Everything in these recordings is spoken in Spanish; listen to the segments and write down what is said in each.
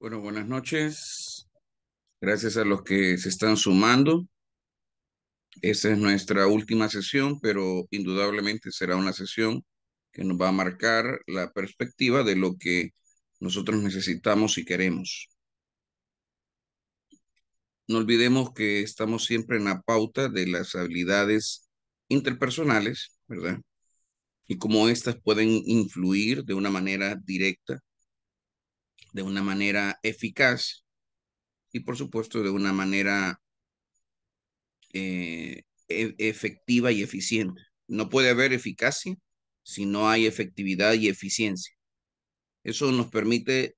Bueno, buenas noches. Gracias a los que se están sumando. Esta es nuestra última sesión, pero indudablemente será una sesión que nos va a marcar la perspectiva de lo que nosotros necesitamos y queremos. No olvidemos que estamos siempre en la pauta de las habilidades interpersonales, ¿verdad? Y cómo estas pueden influir de una manera directa de una manera eficaz y por supuesto de una manera eh, e-, efectiva y eficiente. No puede haber eficacia si no hay efectividad y eficiencia. Eso nos permite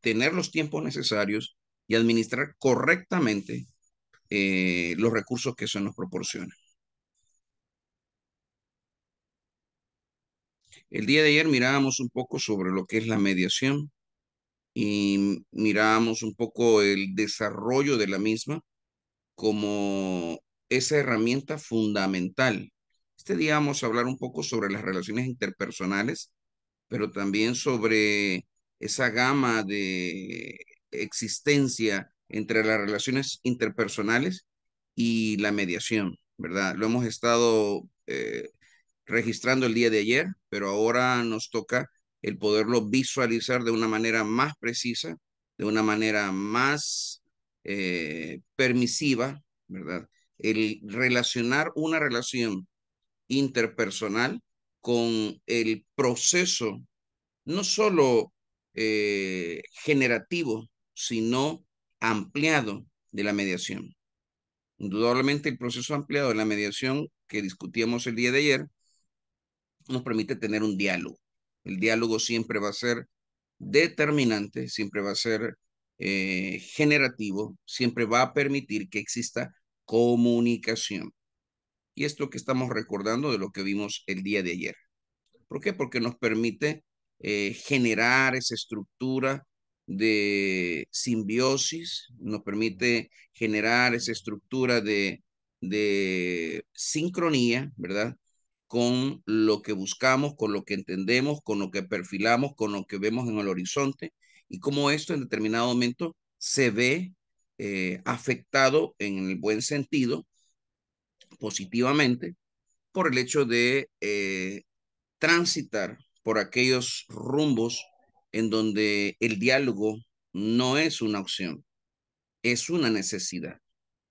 tener los tiempos necesarios y administrar correctamente eh, los recursos que eso nos proporciona. El día de ayer mirábamos un poco sobre lo que es la mediación y miramos un poco el desarrollo de la misma como esa herramienta fundamental. Este día vamos a hablar un poco sobre las relaciones interpersonales, pero también sobre esa gama de existencia entre las relaciones interpersonales y la mediación, ¿verdad? Lo hemos estado eh, registrando el día de ayer, pero ahora nos toca el poderlo visualizar de una manera más precisa, de una manera más eh, permisiva, ¿verdad? El relacionar una relación interpersonal con el proceso, no solo eh, generativo, sino ampliado de la mediación. Indudablemente el proceso ampliado de la mediación que discutíamos el día de ayer nos permite tener un diálogo. El diálogo siempre va a ser determinante, siempre va a ser eh, generativo, siempre va a permitir que exista comunicación. Y esto que estamos recordando de lo que vimos el día de ayer. ¿Por qué? Porque nos permite eh, generar esa estructura de simbiosis, nos permite generar esa estructura de, de sincronía, ¿verdad? con lo que buscamos, con lo que entendemos, con lo que perfilamos, con lo que vemos en el horizonte y cómo esto en determinado momento se ve eh, afectado en el buen sentido, positivamente, por el hecho de eh, transitar por aquellos rumbos en donde el diálogo no es una opción, es una necesidad.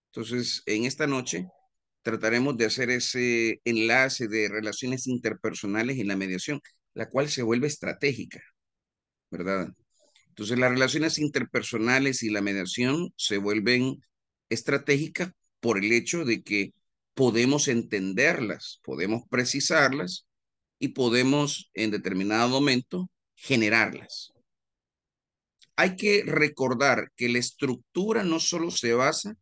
Entonces, en esta noche trataremos de hacer ese enlace de relaciones interpersonales y la mediación, la cual se vuelve estratégica, ¿verdad? Entonces las relaciones interpersonales y la mediación se vuelven estratégicas por el hecho de que podemos entenderlas, podemos precisarlas y podemos en determinado momento generarlas. Hay que recordar que la estructura no solo se basa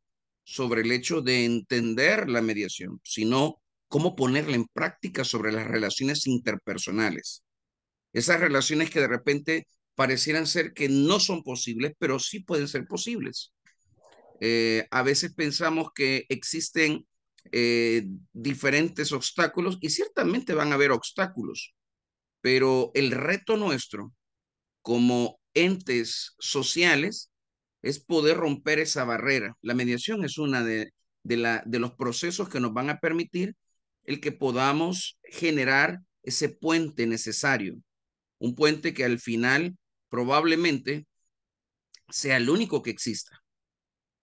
sobre el hecho de entender la mediación, sino cómo ponerla en práctica sobre las relaciones interpersonales. Esas relaciones que de repente parecieran ser que no son posibles, pero sí pueden ser posibles. Eh, a veces pensamos que existen eh, diferentes obstáculos y ciertamente van a haber obstáculos, pero el reto nuestro como entes sociales es poder romper esa barrera. La mediación es una de, de los procesos que nos van a permitir el que podamos generar ese puente necesario, un puente que al final probablemente sea el único que exista.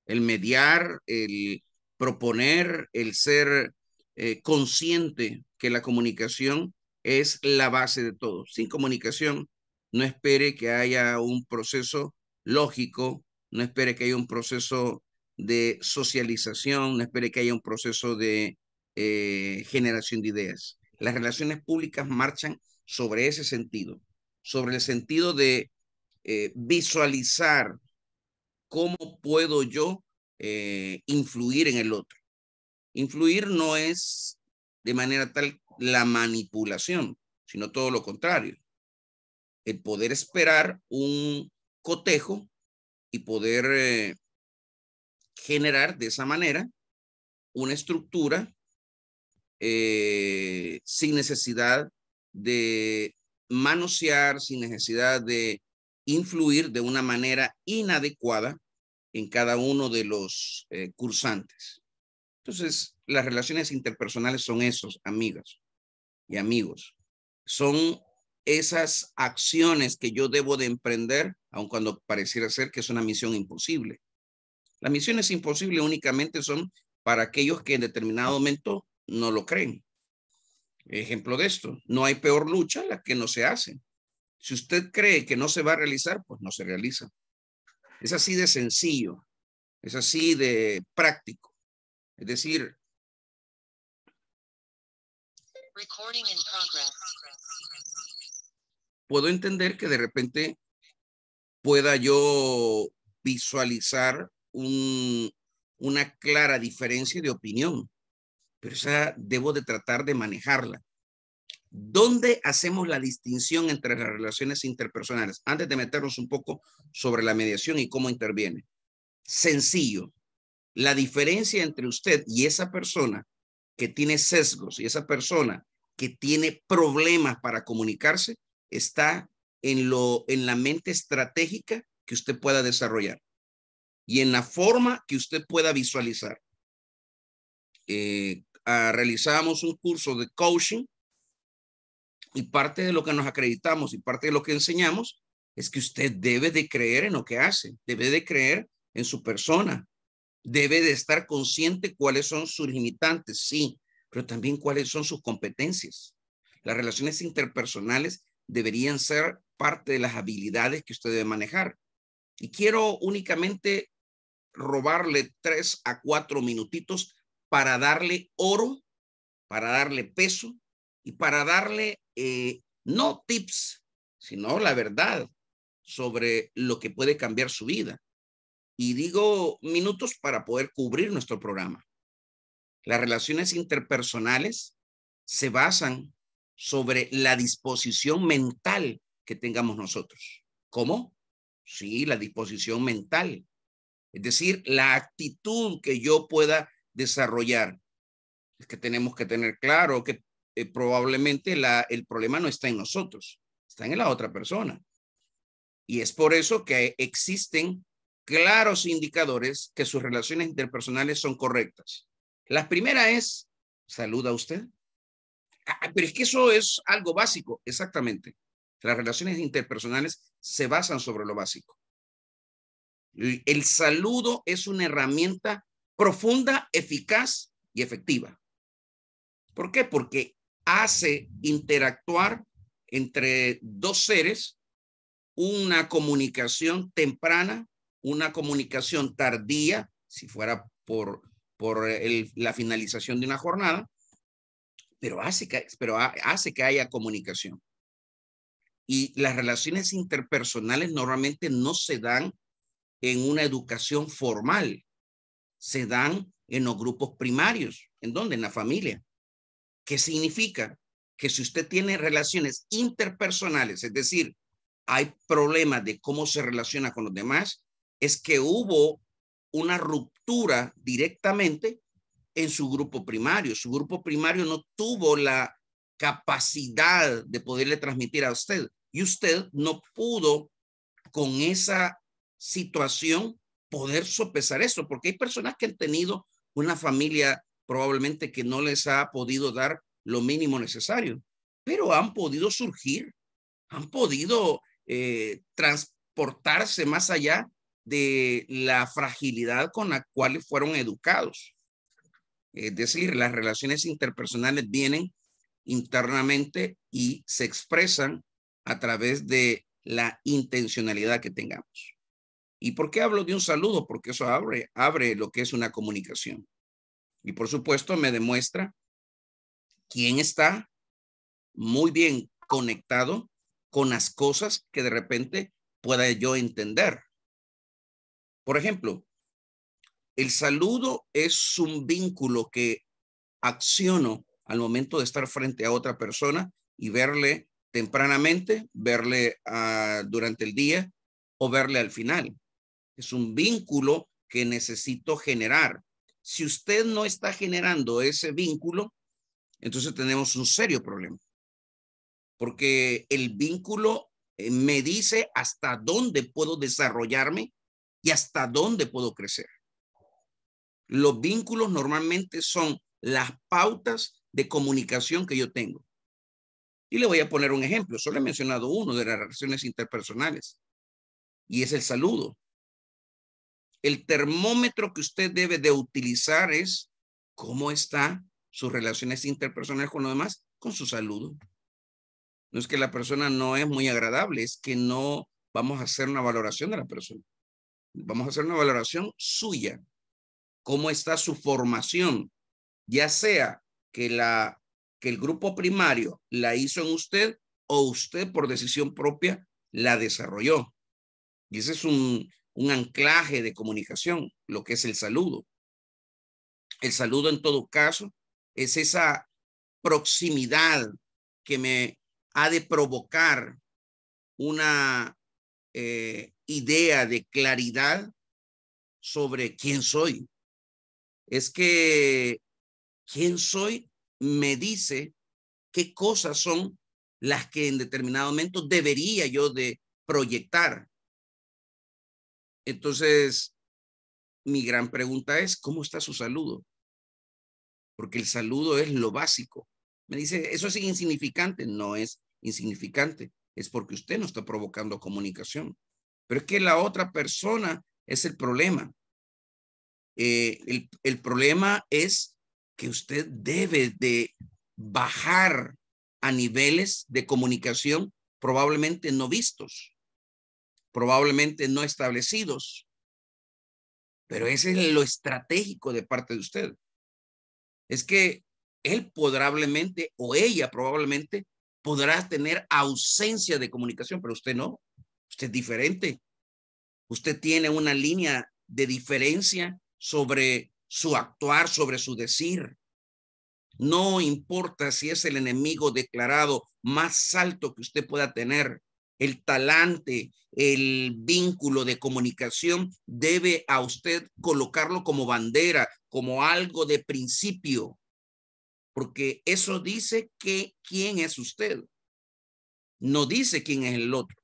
El mediar, el proponer, el ser eh, consciente que la comunicación es la base de todo. Sin comunicación, no espere que haya un proceso lógico, no espere que haya un proceso de socialización, no espere que haya un proceso de eh, generación de ideas. Las relaciones públicas marchan sobre ese sentido, sobre el sentido de eh, visualizar cómo puedo yo eh, influir en el otro. Influir no es de manera tal la manipulación, sino todo lo contrario. El poder esperar un cotejo y poder eh, generar de esa manera una estructura eh, sin necesidad de manosear, sin necesidad de influir de una manera inadecuada en cada uno de los eh, cursantes. Entonces, las relaciones interpersonales son esos, amigas y amigos. Son esas acciones que yo debo de emprender, aun cuando pareciera ser que es una misión imposible. Las misiones imposibles únicamente son para aquellos que en determinado momento no lo creen. Ejemplo de esto, no hay peor lucha la que no se hace. Si usted cree que no se va a realizar, pues no se realiza. Es así de sencillo, es así de práctico. Es decir, Recording puedo entender que de repente pueda yo visualizar un, una clara diferencia de opinión, pero esa debo de tratar de manejarla. ¿Dónde hacemos la distinción entre las relaciones interpersonales? Antes de meternos un poco sobre la mediación y cómo interviene. Sencillo. La diferencia entre usted y esa persona que tiene sesgos y esa persona que tiene problemas para comunicarse está en, lo, en la mente estratégica que usted pueda desarrollar y en la forma que usted pueda visualizar. Eh, ah, realizamos un curso de coaching y parte de lo que nos acreditamos y parte de lo que enseñamos es que usted debe de creer en lo que hace, debe de creer en su persona, debe de estar consciente cuáles son sus limitantes, sí, pero también cuáles son sus competencias. Las relaciones interpersonales deberían ser parte de las habilidades que usted debe manejar. Y quiero únicamente robarle tres a cuatro minutitos para darle oro, para darle peso y para darle eh, no tips, sino la verdad sobre lo que puede cambiar su vida. Y digo minutos para poder cubrir nuestro programa. Las relaciones interpersonales se basan sobre la disposición mental que tengamos nosotros. ¿Cómo? Sí, la disposición mental. Es decir, la actitud que yo pueda desarrollar. Es que tenemos que tener claro que eh, probablemente el problema no está en nosotros, está en la otra persona. Y es por eso que existen claros indicadores que sus relaciones interpersonales son correctas. La primera es, ¿saluda usted? Ah, ah, pero es que eso es algo básico, exactamente. Las relaciones interpersonales se basan sobre lo básico. El saludo es una herramienta profunda, eficaz y efectiva. ¿Por qué? Porque hace interactuar entre dos seres una comunicación temprana, una comunicación tardía, si fuera por, por la finalización de una jornada, pero hace que, pero hace que haya comunicación. Y las relaciones interpersonales normalmente no se dan en una educación formal, se dan en los grupos primarios. ¿En dónde? En la familia. ¿Qué significa? Que si usted tiene relaciones interpersonales, es decir, hay problemas de cómo se relaciona con los demás, es que hubo una ruptura directamente en su grupo primario. Su grupo primario no tuvo la capacidad de poderle transmitir a usted y usted no pudo con esa situación poder sopesar eso, porque hay personas que han tenido una familia probablemente que no les ha podido dar lo mínimo necesario, pero han podido surgir, han podido eh, transportarse más allá de la fragilidad con la cual fueron educados. Es decir, las relaciones interpersonales vienen internamente y se expresan a través de la intencionalidad que tengamos. ¿Y por qué hablo de un saludo? Porque eso abre, abre lo que es una comunicación. Y por supuesto me demuestra quién está muy bien conectado con las cosas que de repente pueda yo entender. Por ejemplo, el saludo es un vínculo que acciono al momento de estar frente a otra persona y verle tempranamente, verle ah, durante el día o verle al final. Es un vínculo que necesito generar. Si usted no está generando ese vínculo, entonces tenemos un serio problema. Porque el vínculo eh, me dice hasta dónde puedo desarrollarme y hasta dónde puedo crecer. Los vínculos normalmente son las pautas de comunicación que yo tengo. Y le voy a poner un ejemplo. Solo he mencionado uno de las relaciones interpersonales. Y es el saludo. El termómetro que usted debe de utilizar es cómo están sus relaciones interpersonales con los demás, con su saludo. No es que la persona no es muy agradable, es que no vamos a hacer una valoración de la persona. Vamos a hacer una valoración suya, cómo está su formación, ya sea que, el grupo primario la hizo en usted o usted por decisión propia la desarrolló. Y ese es un, anclaje de comunicación, lo que es el saludo. El saludo en todo caso es esa proximidad que me ha de provocar una eh, idea de claridad sobre quién soy, es que quién soy me dice qué cosas son las que en determinado momento debería yo de proyectar. Entonces, mi gran pregunta es, ¿cómo está su saludo? Porque el saludo es lo básico. Me dice, eso es insignificante. No es insignificante, es porque usted no está provocando comunicación. Pero es que la otra persona es el problema. Eh, el, el problema es que usted debe de bajar a niveles de comunicación probablemente no vistos, probablemente no establecidos. Pero ese es lo estratégico de parte de usted. Es que él probablemente o ella probablemente podrá tener ausencia de comunicación, pero usted no. Usted es diferente. Usted tiene una línea de diferencia sobre su actuar, sobre su decir. No importa si es el enemigo declarado más alto que usted pueda tener, el talante, el vínculo de comunicación debe a usted colocarlo como bandera, como algo de principio, porque eso dice que quién es usted. No dice quién es el otro.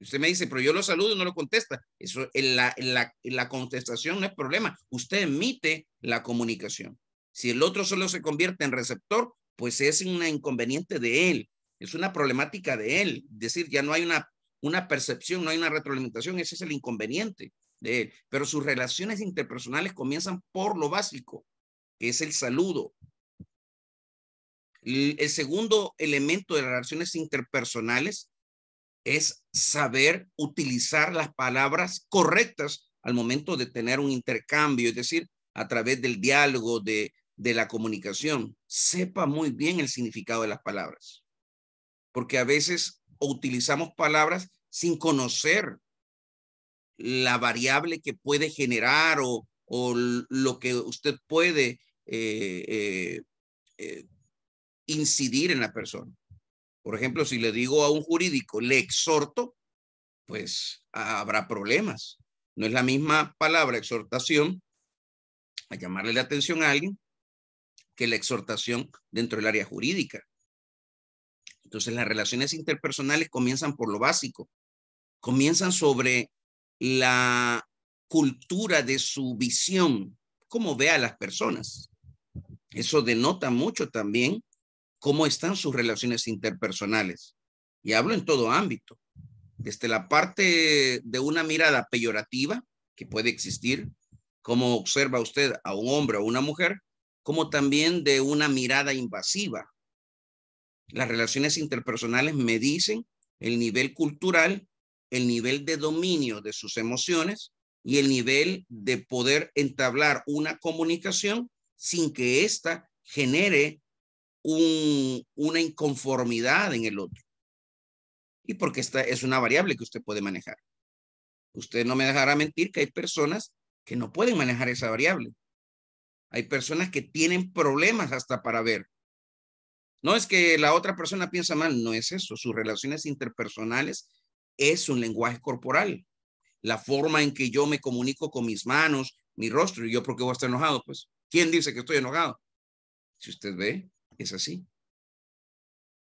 Usted me dice, pero yo lo saludo y no lo contesta. Eso, la, la, contestación no es problema. Usted emite la comunicación. Si el otro solo se convierte en receptor, pues es un inconveniente de él. Es una problemática de él. Es decir, ya no hay una, una percepción, no hay una retroalimentación. Ese es el inconveniente de él. Pero sus relaciones interpersonales comienzan por lo básico, que es el saludo. El segundo elemento de las relaciones interpersonales es saber utilizar las palabras correctas al momento de tener un intercambio, es decir, a través del diálogo, de, la comunicación. Sepa muy bien el significado de las palabras, porque a veces utilizamos palabras sin conocer la variable que puede generar o, lo que usted puede eh, eh, eh, incidir en la persona. Por ejemplo, si le digo a un jurídico, le exhorto, pues ah, habrá problemas. No es la misma palabra exhortación a llamarle la atención a alguien que la exhortación dentro del área jurídica. Entonces las relaciones interpersonales comienzan por lo básico, comienzan sobre la cultura de su visión, cómo ve a las personas. Eso denota mucho también cómo están sus relaciones interpersonales. Y hablo en todo ámbito, desde la parte de una mirada peyorativa que puede existir, como observa usted a un hombre o una mujer, como también de una mirada invasiva. Las relaciones interpersonales me dicen el nivel cultural, el nivel de dominio de sus emociones y el nivel de poder entablar una comunicación sin que ésta genere una inconformidad en el otro. Y porque esta es una variable que usted puede manejar. Usted no me dejará mentir que hay personas que no pueden manejar esa variable. Hay personas que tienen problemas hasta para ver. No es que la otra persona piensa mal, no es eso. Sus relaciones interpersonales es un lenguaje corporal. La forma en que yo me comunico con mis manos, mi rostro, y yo porque voy a estar enojado, pues, ¿quién dice que estoy enojado? Si usted ve, es así.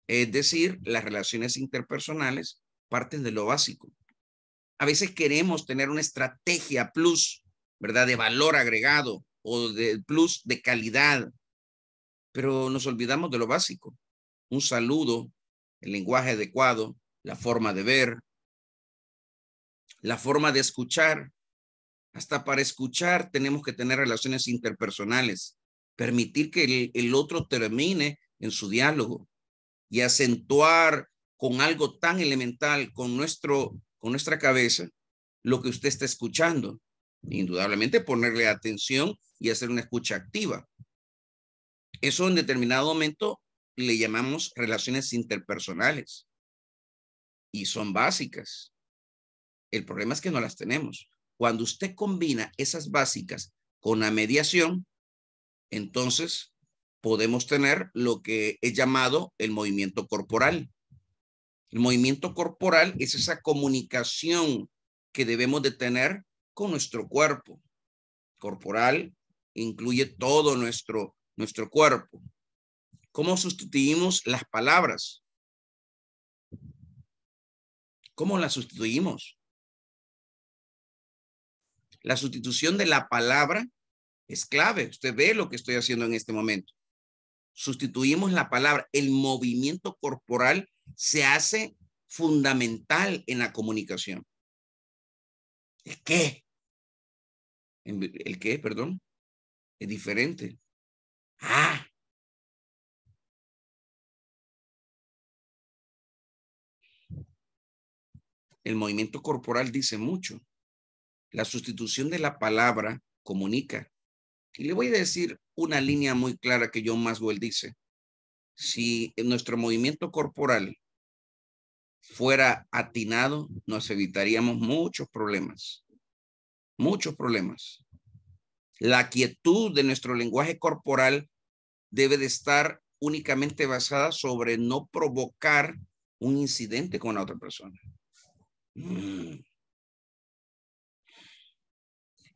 Es decir, las relaciones interpersonales parten de lo básico. A veces queremos tener una estrategia plus, ¿verdad? De valor agregado o de plus de calidad, pero nos olvidamos de lo básico. Un saludo, el lenguaje adecuado, la forma de ver, la forma de escuchar. Hasta para escuchar tenemos que tener relaciones interpersonales permitir que el, otro termine en su diálogo y acentuar con algo tan elemental, con, nuestro, con nuestra cabeza, lo que usted está escuchando. Indudablemente ponerle atención y hacer una escucha activa. Eso en determinado momento le llamamos relaciones interpersonales y son básicas. El problema es que no las tenemos. Cuando usted combina esas básicas con la mediación, entonces podemos tener lo que es llamado el movimiento corporal. El movimiento corporal es esa comunicación que debemos de tener con nuestro cuerpo. Corporal incluye todo nuestro, nuestro cuerpo. ¿Cómo sustituimos las palabras? ¿Cómo las sustituimos? La sustitución de la palabra es clave. Usted ve lo que estoy haciendo en este momento. Sustituimos la palabra. El movimiento corporal se hace fundamental en la comunicación. ¿El qué? ¿El qué, perdón? Es diferente. Ah. El movimiento corporal dice mucho. La sustitución de la palabra comunica. Y le voy a decir una línea muy clara que John Maswell dice. Si nuestro movimiento corporal fuera atinado, nos evitaríamos muchos problemas, muchos problemas. La quietud de nuestro lenguaje corporal debe de estar únicamente basada sobre no provocar un incidente con la otra persona. Mm.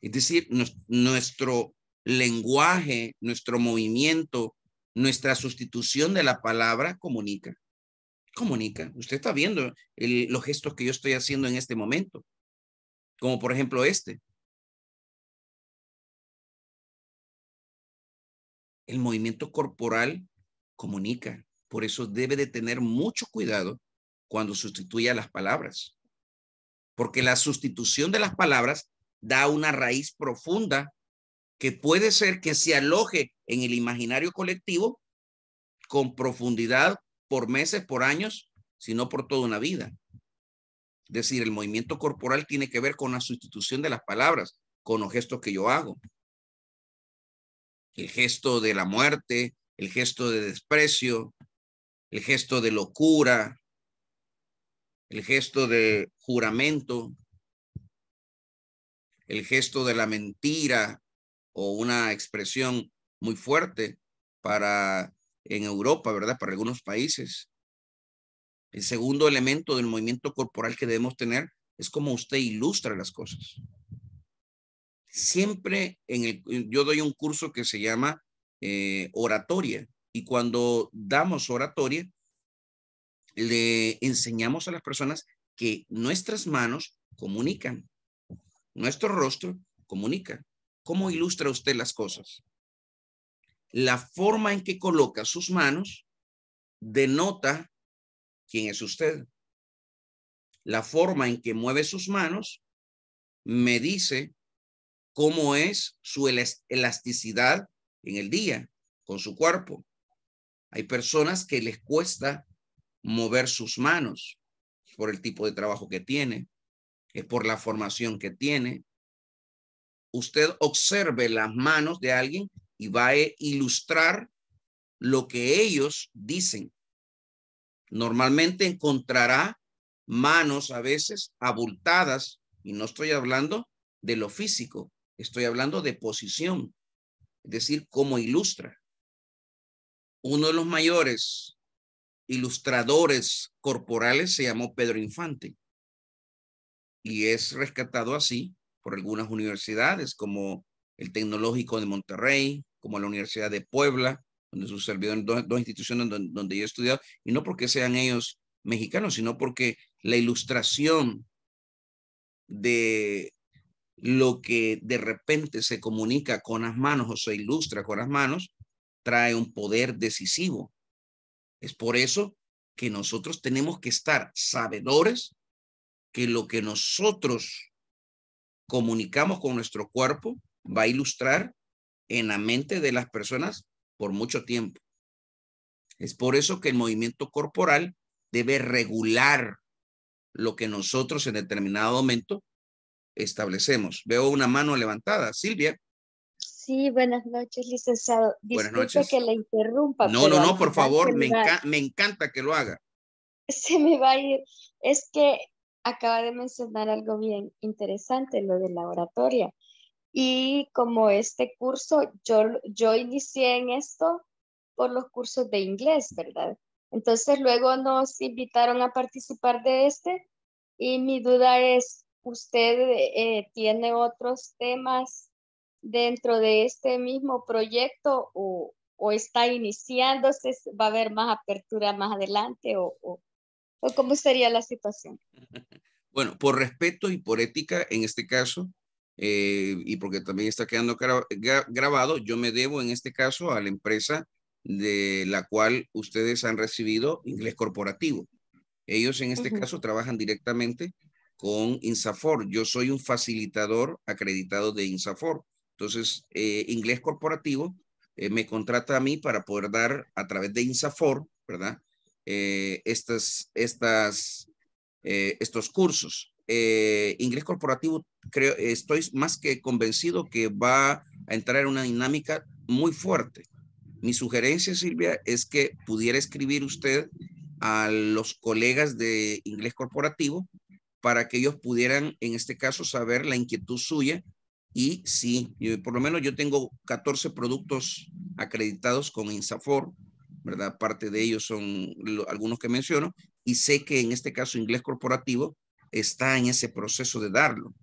Es decir, nuestro lenguaje, nuestro movimiento, nuestra sustitución de la palabra comunica. Comunica. Usted está viendo los gestos que yo estoy haciendo en este momento, como por ejemplo este. El movimiento corporal comunica. Por eso debe de tener mucho cuidado cuando sustituya las palabras. Porque la sustitución de las palabras da una raíz profunda que puede ser que se aloje en el imaginario colectivo con profundidad por meses, por años, sino por toda una vida. Es decir, el movimiento corporal tiene que ver con la sustitución de las palabras, con los gestos que yo hago. El gesto de la muerte, el gesto de desprecio, el gesto de locura, el gesto de juramento, el gesto de la mentira, o una expresión muy fuerte para en Europa, ¿verdad? Para algunos países. El segundo elemento del movimiento corporal que debemos tener es cómo usted ilustra las cosas. Siempre en yo doy un curso que se llama eh, oratoria y cuando damos oratoria, le enseñamos a las personas que nuestras manos comunican, nuestro rostro comunica. ¿Cómo ilustra usted las cosas? La forma en que coloca sus manos denota quién es usted. La forma en que mueve sus manos me dice cómo es su elasticidad en el día con su cuerpo. Hay personas que les cuesta mover sus manos por el tipo de trabajo que tiene, es por la formación que tiene, usted observe las manos de alguien y va a ilustrar lo que ellos dicen. Normalmente encontrará manos a veces abultadas, y no estoy hablando de lo físico, estoy hablando de posición, es decir, cómo ilustra. Uno de los mayores ilustradores corporales se llamó Pedro Infante y es rescatado así por algunas universidades como el Tecnológico de Monterrey, como la Universidad de Puebla, donde sus servidor dos, dos instituciones donde, donde, yo he estudiado, y no porque sean ellos mexicanos, sino porque la ilustración de lo que de repente se comunica con las manos o se ilustra con las manos, trae un poder decisivo. Es por eso que nosotros tenemos que estar sabedores que lo que nosotros comunicamos con nuestro cuerpo va a ilustrar en la mente de las personas por mucho tiempo. Es por eso que el movimiento corporal debe regular lo que nosotros en determinado momento establecemos. Veo una mano levantada. Silvia. Sí, buenas noches, licenciado. Disculpe buenas noches. que le interrumpa. No, no, no, por favor, me, me encanta que lo haga. Se me va a ir. Es que acaba de mencionar algo bien interesante, lo de la oratoria. Y como este curso, yo, yo inicié en esto por los cursos de inglés, ¿verdad? Entonces luego nos invitaron a participar de este y mi duda es, ¿usted eh, tiene otros temas dentro de este mismo proyecto o, está iniciándose? ¿Va a haber más apertura más adelante o cómo sería la situación? Bueno, por respeto y por ética, en este caso, eh, y porque también está quedando grabado, yo me debo en este caso a la empresa de la cual ustedes han recibido inglés corporativo. Ellos en este caso trabajan directamente con INSAFOR. Yo soy un facilitador acreditado de INSAFOR. Entonces, eh, inglés corporativo eh, me contrata a mí para poder dar a través de INSAFOR, ¿verdad? Eh, estas, eh, estos cursos. Eh, inglés corporativo, creo, estoy más que convencido que va a entrar en una dinámica muy fuerte. Mi sugerencia, Silvia, es que pudiera escribir usted a los colegas de inglés corporativo para que ellos pudieran, en este caso, saber la inquietud suya y sí, por lo menos yo tengo 14 productos acreditados con INSAFOR, ¿verdad? Parte de ellos son algunos que menciono y sé que en este caso inglés corporativo está en ese proceso de darlo,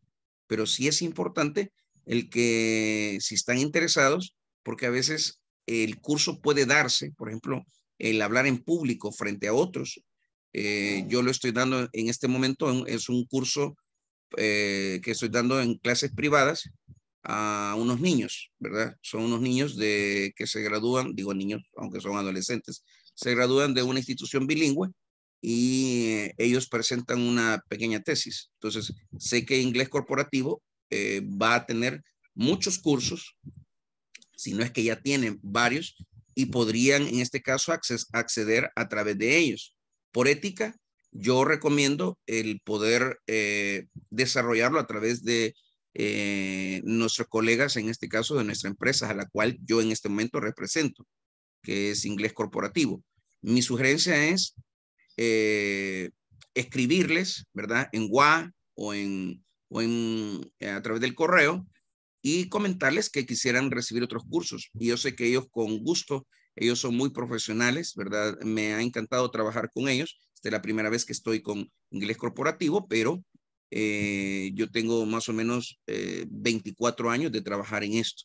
pero sí es importante el que si están interesados, porque a veces el curso puede darse, por ejemplo, el hablar en público frente a otros. Eh, yo lo estoy dando en este momento, es un curso eh, que estoy dando en clases privadas a unos niños, ¿verdad? Son unos niños de, que se gradúan, digo niños, aunque son adolescentes, se gradúan de una institución bilingüe y ellos presentan una pequeña tesis. Entonces, sé que inglés corporativo eh, va a tener muchos cursos, si no es que ya tienen varios, y podrían en este caso acceder a través de ellos. Por ética, yo recomiendo el poder eh, desarrollarlo a través de eh, nuestros colegas, en este caso de nuestra empresa, a la cual yo en este momento represento, que es inglés corporativo. Mi sugerencia es eh, escribirles, ¿verdad? En WA o en, o en eh, a través del correo y comentarles que quisieran recibir otros cursos. Y yo sé que ellos con gusto, ellos son muy profesionales, ¿verdad? Me ha encantado trabajar con ellos. Esta es la primera vez que estoy con inglés corporativo, pero eh, yo tengo más o menos 24 eh, años de trabajar en esto,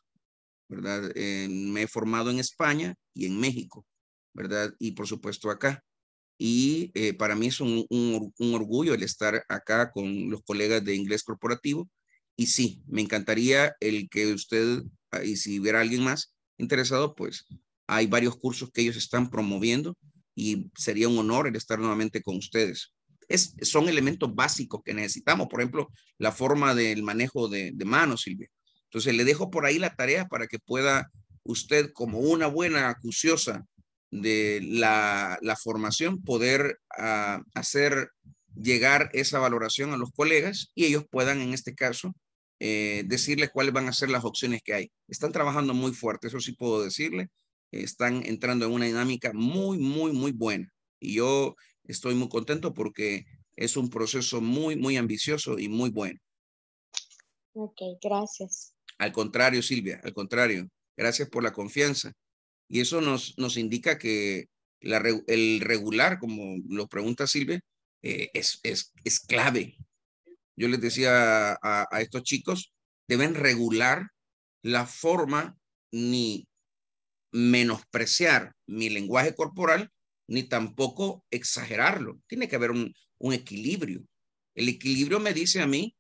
¿verdad? Eh, me he formado en España y en México, ¿verdad? Y por supuesto acá. Y para mí es un, un, orgullo el estar acá con los colegas de inglés corporativo. Y sí, me encantaría el que usted, ah, y si hubiera alguien más interesado, pues hay varios cursos que ellos están promoviendo y sería un honor el estar nuevamente con ustedes son elementos básicos que necesitamos. Por ejemplo, la forma del manejo de, mano manos, Silvia. Entonces, le dejo por ahí la tarea para que pueda usted, como una buena acuciosa de la, formación, poder ah, hacer llegar esa valoración a los colegas y ellos puedan, en este caso, eh, decirles cuáles van a ser las opciones que hay. Están trabajando muy fuerte, eso sí puedo decirle. Están entrando en una dinámica muy, muy, muy buena. Y yo estoy muy contento porque es un proceso muy, muy ambicioso y muy bueno. Ok, gracias. Al contrario, Silvia, al contrario. Gracias por la confianza. Y eso nos, nos indica que el regular, como lo pregunta Silvia, eh, es, es, es, clave. Yo les decía a estos chicos, deben regular la forma ni menospreciar mi lenguaje corporal ni tampoco exagerarlo. Tiene que haber un, equilibrio. El equilibrio me dice a mí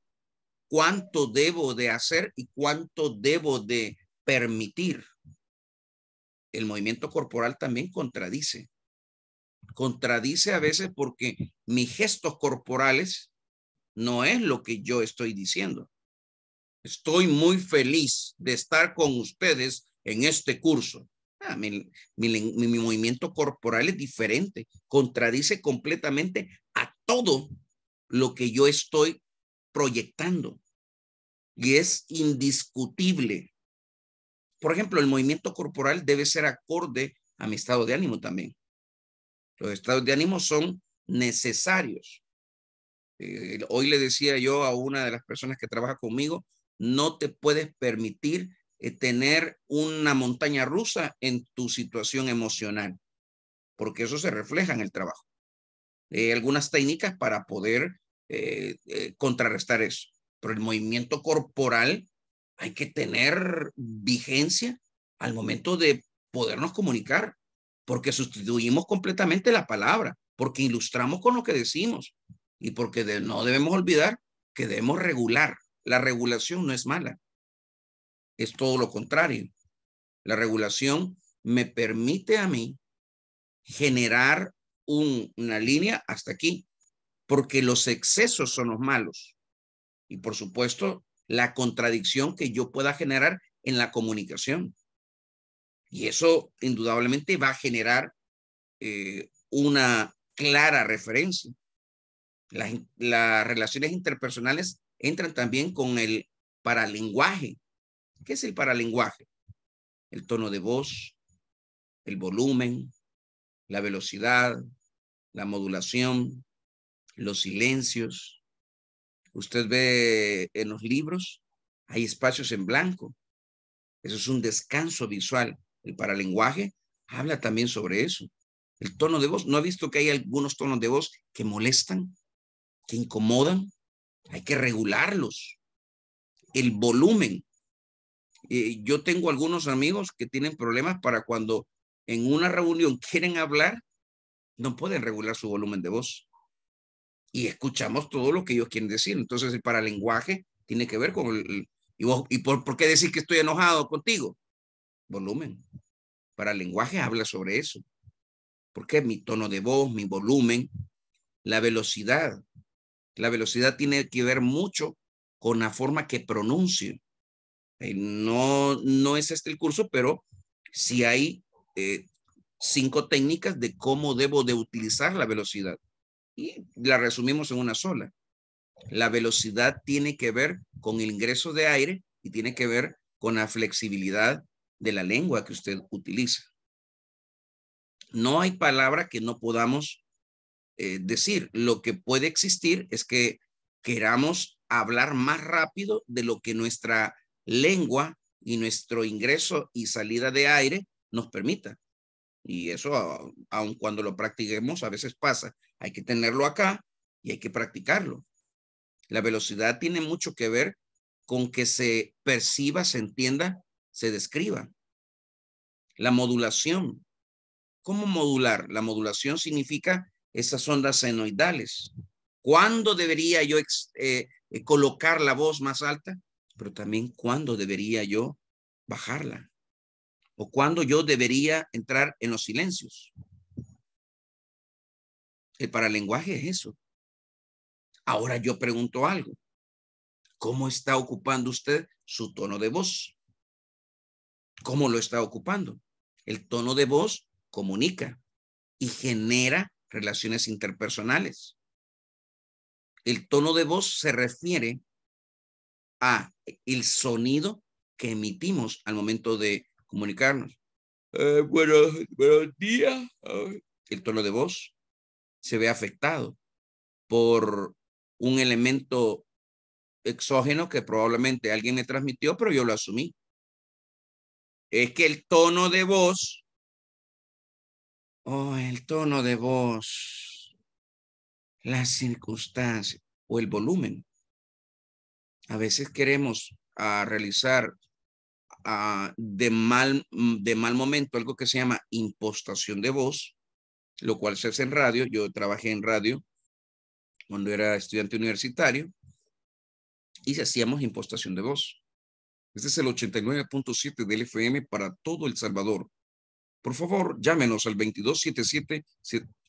cuánto debo de hacer y cuánto debo de permitir. El movimiento corporal también contradice. Contradice a veces porque mis gestos corporales no es lo que yo estoy diciendo. Estoy muy feliz de estar con ustedes en este curso. Ah, mi, movimiento corporal es diferente, contradice completamente a todo lo que yo estoy proyectando. Y es indiscutible. Por ejemplo, el movimiento corporal debe ser acorde a mi estado de ánimo también. Los estados de ánimo son necesarios. Eh, hoy le decía yo a una de las personas que trabaja conmigo, no te puedes permitir eh, tener una montaña rusa en tu situación emocional, porque eso se refleja en el trabajo. Hay eh, algunas técnicas para poder eh, contrarrestar eso, pero el movimiento corporal hay que tener vigencia al momento de podernos comunicar, porque sustituimos completamente la palabra, porque ilustramos con lo que decimos y porque no debemos olvidar que debemos regular. La regulación no es mala, es todo lo contrario. La regulación me permite a mí generar una línea hasta aquí, porque los excesos son los malos. Y por supuesto, la contradicción que yo pueda generar en la comunicación. Y eso indudablemente va a generar eh, una clara referencia. Las, las relaciones interpersonales entran también con el paralenguaje, ¿Qué es el paralenguaje? El tono de voz, el volumen, la velocidad, la modulación, los silencios. Usted ve en los libros, hay espacios en blanco. Eso es un descanso visual. El paralenguaje habla también sobre eso. El tono de voz, ¿no ha visto que hay algunos tonos de voz que molestan, que incomodan? Hay que regularlos. El volumen, eh, yo tengo algunos amigos que tienen problemas para cuando en una reunión quieren hablar, no pueden regular su volumen de voz. Y escuchamos todo lo que ellos quieren decir. Entonces, el paralenguaje tiene que ver con el... ¿Y, por, por qué decir que estoy enojado contigo? Volumen. Para lenguaje habla sobre eso. Porque mi tono de voz, mi volumen, la velocidad. La velocidad tiene que ver mucho con la forma que pronuncio. Eh, no, no es este el curso, pero sí hay eh, cinco técnicas de cómo debo de utilizar la velocidad. Y la resumimos en una sola. La velocidad tiene que ver con el ingreso de aire y tiene que ver con la flexibilidad de la lengua que usted utiliza. No hay palabra que no podamos eh, decir. Lo que puede existir es que queramos hablar más rápido de lo que nuestra lengua y nuestro ingreso y salida de aire nos permita. Y eso, aun cuando lo practiquemos, a veces pasa. Hay que tenerlo acá y hay que practicarlo. La velocidad tiene mucho que ver con que se perciba, se entienda, se describa. La modulación. ¿Cómo modular? La modulación significa esas ondas senoidales. ¿Cuándo debería yo eh, eh, colocar la voz más alta? pero también cuándo debería yo bajarla o cuándo yo debería entrar en los silencios. El paralenguaje es eso. Ahora yo pregunto algo. ¿Cómo está ocupando usted su tono de voz? ¿Cómo lo está ocupando? El tono de voz comunica y genera relaciones interpersonales. El tono de voz se refiere Ah, el sonido que emitimos al momento de comunicarnos. Eh, buenos, días. El tono de voz se ve afectado por un elemento exógeno que probablemente alguien me transmitió, pero yo lo asumí. Es que el tono de voz, oh, el tono de voz, la circunstancias o el volumen a veces queremos ah, realizar ah, de, mal, mm, de mal momento algo que se llama impostación de voz, lo cual se hace en radio. Yo trabajé en radio cuando era estudiante universitario y hacíamos impostación de voz. Este es el 89.7 del FM para todo El Salvador. Por favor, llámenos al 2277,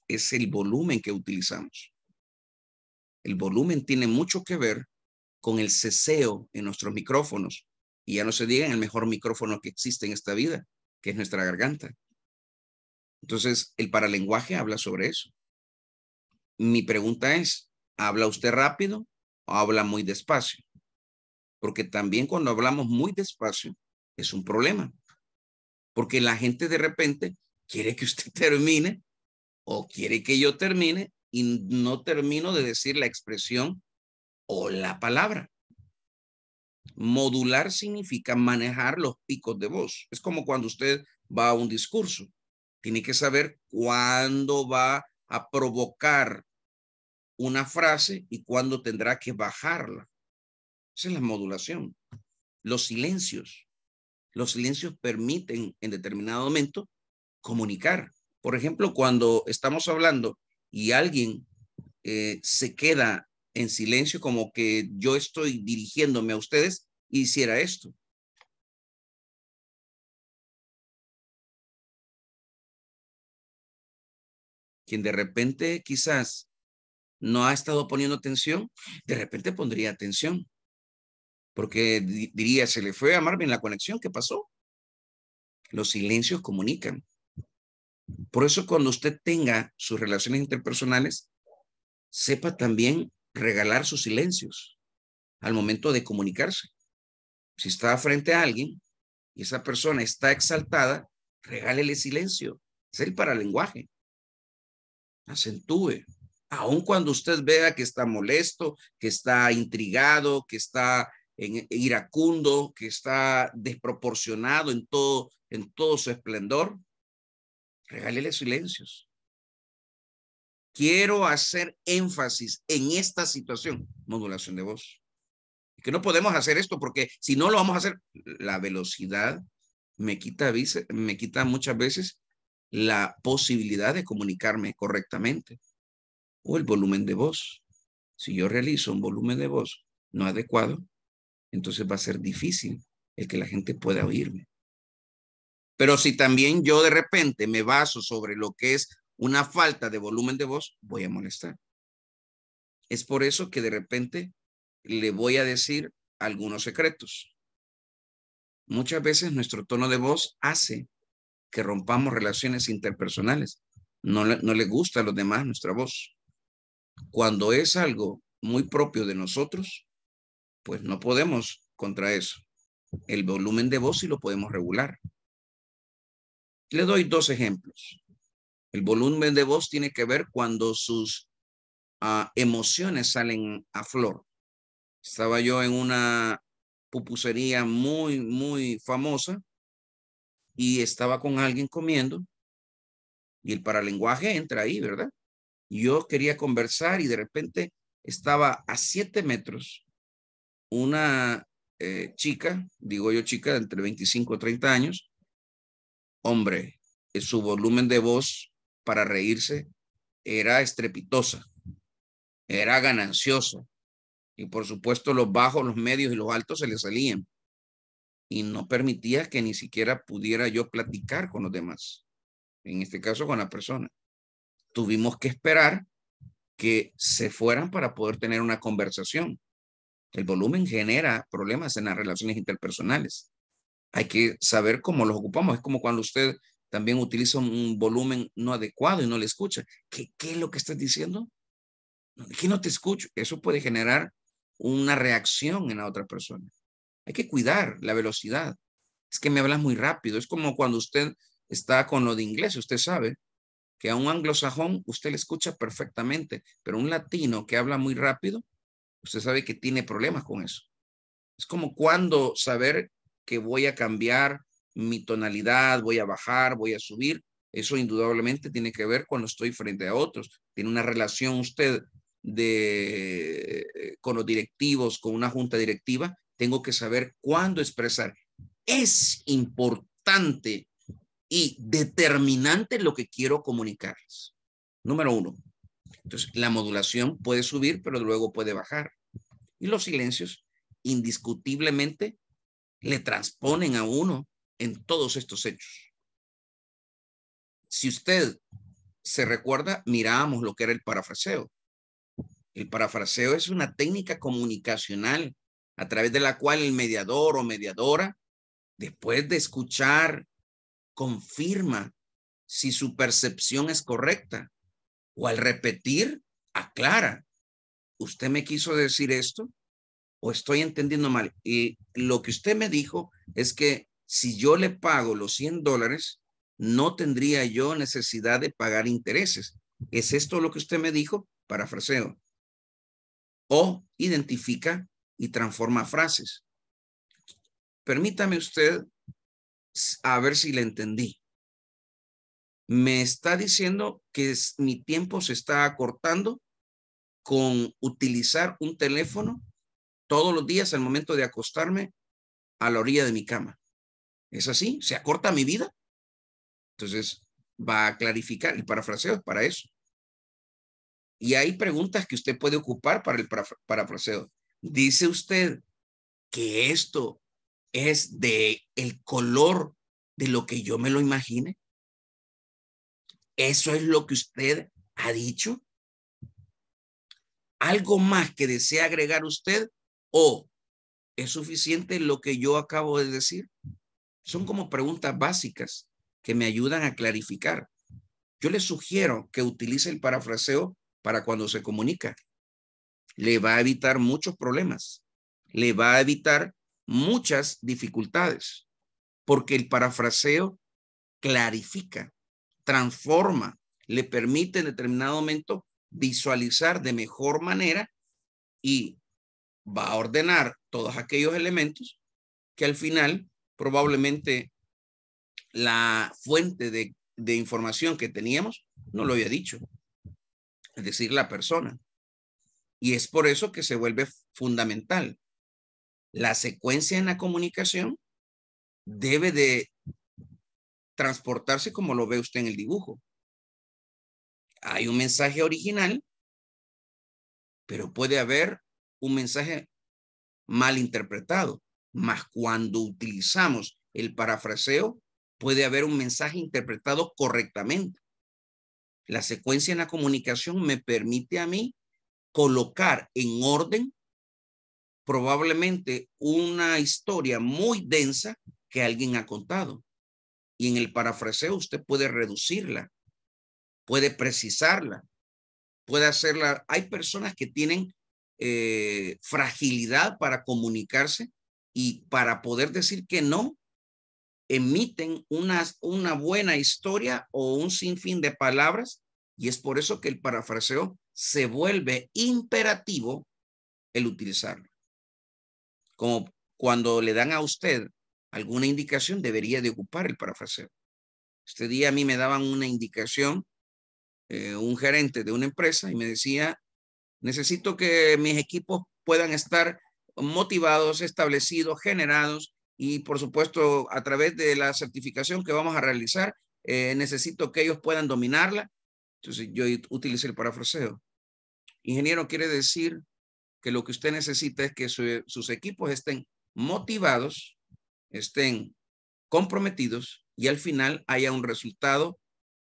es el volumen que utilizamos. El volumen tiene mucho que ver con el ceseo en nuestros micrófonos. Y ya no se diga en el mejor micrófono que existe en esta vida, que es nuestra garganta. Entonces, el paralenguaje habla sobre eso. Mi pregunta es, ¿habla usted rápido o habla muy despacio? Porque también cuando hablamos muy despacio es un problema. Porque la gente de repente quiere que usted termine o quiere que yo termine y no termino de decir la expresión la palabra. Modular significa manejar los picos de voz. Es como cuando usted va a un discurso. Tiene que saber cuándo va a provocar una frase y cuándo tendrá que bajarla. Esa es la modulación. Los silencios. Los silencios permiten en determinado momento comunicar. Por ejemplo, cuando estamos hablando y alguien eh, se queda en silencio, como que yo estoy dirigiéndome a ustedes, y hiciera esto. Quien de repente quizás no ha estado poniendo atención, de repente pondría atención. Porque diría, se le fue a Marvin la conexión, ¿qué pasó? Los silencios comunican. Por eso cuando usted tenga sus relaciones interpersonales, sepa también regalar sus silencios al momento de comunicarse. Si está frente a alguien y esa persona está exaltada, regálele silencio. Es el paralenguaje. Acentúe. Aun cuando usted vea que está molesto, que está intrigado, que está e, iracundo, que está desproporcionado en todo, en todo su esplendor, regálele silencios quiero hacer énfasis en esta situación, modulación de voz. Que no podemos hacer esto porque si no lo vamos a hacer, la velocidad me quita, me quita muchas veces la posibilidad de comunicarme correctamente o el volumen de voz. Si yo realizo un volumen de voz no adecuado, entonces va a ser difícil el que la gente pueda oírme. Pero si también yo de repente me baso sobre lo que es una falta de volumen de voz, voy a molestar. Es por eso que de repente le voy a decir algunos secretos. Muchas veces nuestro tono de voz hace que rompamos relaciones interpersonales. No, le gusta a los demás nuestra voz. Cuando es algo muy propio de nosotros, pues no podemos contra eso. El volumen de voz sí lo podemos regular. Le doy dos ejemplos. El volumen de voz tiene que ver cuando sus ah, emociones salen a flor. Estaba yo en una pupusería muy, muy famosa y estaba con alguien comiendo y el paralenguaje entra ahí, ¿verdad? yo quería conversar y de repente estaba a siete metros una eh, chica, digo yo chica, de entre 25 o 30 años, hombre, eh, su volumen de voz para reírse era estrepitosa, era gananciosa. Y por supuesto los bajos, los medios y los altos se le salían. Y no permitía que ni siquiera pudiera yo platicar con los demás, en este caso con la persona. Tuvimos que esperar que se fueran para poder tener una conversación. El volumen genera problemas en las relaciones interpersonales. Hay que saber cómo los ocupamos. Es como cuando usted también utiliza un volumen no adecuado y no le escucha. ¿Qué, qué es lo que estás diciendo? ¿Qué no te escucho. Eso puede generar una reacción en la otra persona. Hay que cuidar la velocidad. Es que me hablas muy rápido. Es como cuando usted está con lo de inglés, usted sabe que a un anglosajón usted le escucha perfectamente, pero un latino que habla muy rápido, usted sabe que tiene problemas con eso. Es como cuando saber que voy a cambiar mi tonalidad, voy a bajar, voy a subir. Eso indudablemente tiene que ver cuando estoy frente a otros. Tiene una relación usted de, eh, con los directivos, con una junta directiva. Tengo que saber cuándo expresar. Es importante y determinante lo que quiero comunicarles. Número uno. Entonces, la modulación puede subir, pero luego puede bajar. Y los silencios, indiscutiblemente, le transponen a uno en todos estos hechos. Si usted se recuerda, miramos lo que era el parafraseo. El parafraseo es una técnica comunicacional a través de la cual el mediador o mediadora, después de escuchar, confirma si su percepción es correcta o al repetir, aclara. ¿Usted me quiso decir esto? ¿O estoy entendiendo mal? Y lo que usted me dijo es que si yo le pago los 100 dólares, no tendría yo necesidad de pagar intereses. ¿Es esto lo que usted me dijo? Parafraseo. O identifica y transforma frases. Permítame usted a ver si le entendí. Me está diciendo que mi tiempo se está acortando con utilizar un teléfono todos los días al momento de acostarme a la orilla de mi cama. ¿Es así? ¿Se acorta mi vida? Entonces va a clarificar. El parafraseo es para eso. Y hay preguntas que usted puede ocupar para el parafraseo. Dice usted que esto es de el color de lo que yo me lo imagine. Eso es lo que usted ha dicho. ¿Algo más que desea agregar usted o es suficiente lo que yo acabo de decir? Son como preguntas básicas que me ayudan a clarificar. Yo le sugiero que utilice el parafraseo para cuando se comunica. Le va a evitar muchos problemas. Le va a evitar muchas dificultades. Porque el parafraseo clarifica, transforma, le permite en determinado momento visualizar de mejor manera y va a ordenar todos aquellos elementos que al final probablemente la fuente de, información que teníamos no lo había dicho, es decir, la persona. Y es por eso que se vuelve fundamental. La secuencia en la comunicación debe de transportarse como lo ve usted en el dibujo. Hay un mensaje original, pero puede haber un mensaje mal interpretado. Más cuando utilizamos el parafraseo, puede haber un mensaje interpretado correctamente. La secuencia en la comunicación me permite a mí colocar en orden probablemente una historia muy densa que alguien ha contado. Y en el parafraseo usted puede reducirla, puede precisarla, puede hacerla. Hay personas que tienen eh, fragilidad para comunicarse y para poder decir que no, emiten una, una buena historia o un sinfín de palabras y es por eso que el parafraseo se vuelve imperativo el utilizarlo. Como cuando le dan a usted alguna indicación, debería de ocupar el parafraseo. Este día a mí me daban una indicación, eh, un gerente de una empresa, y me decía, necesito que mis equipos puedan estar motivados, establecidos, generados y por supuesto a través de la certificación que vamos a realizar, eh, necesito que ellos puedan dominarla. Entonces yo utilicé el parafraseo. Ingeniero quiere decir que lo que usted necesita es que sus equipos estén motivados, estén comprometidos y al final haya un resultado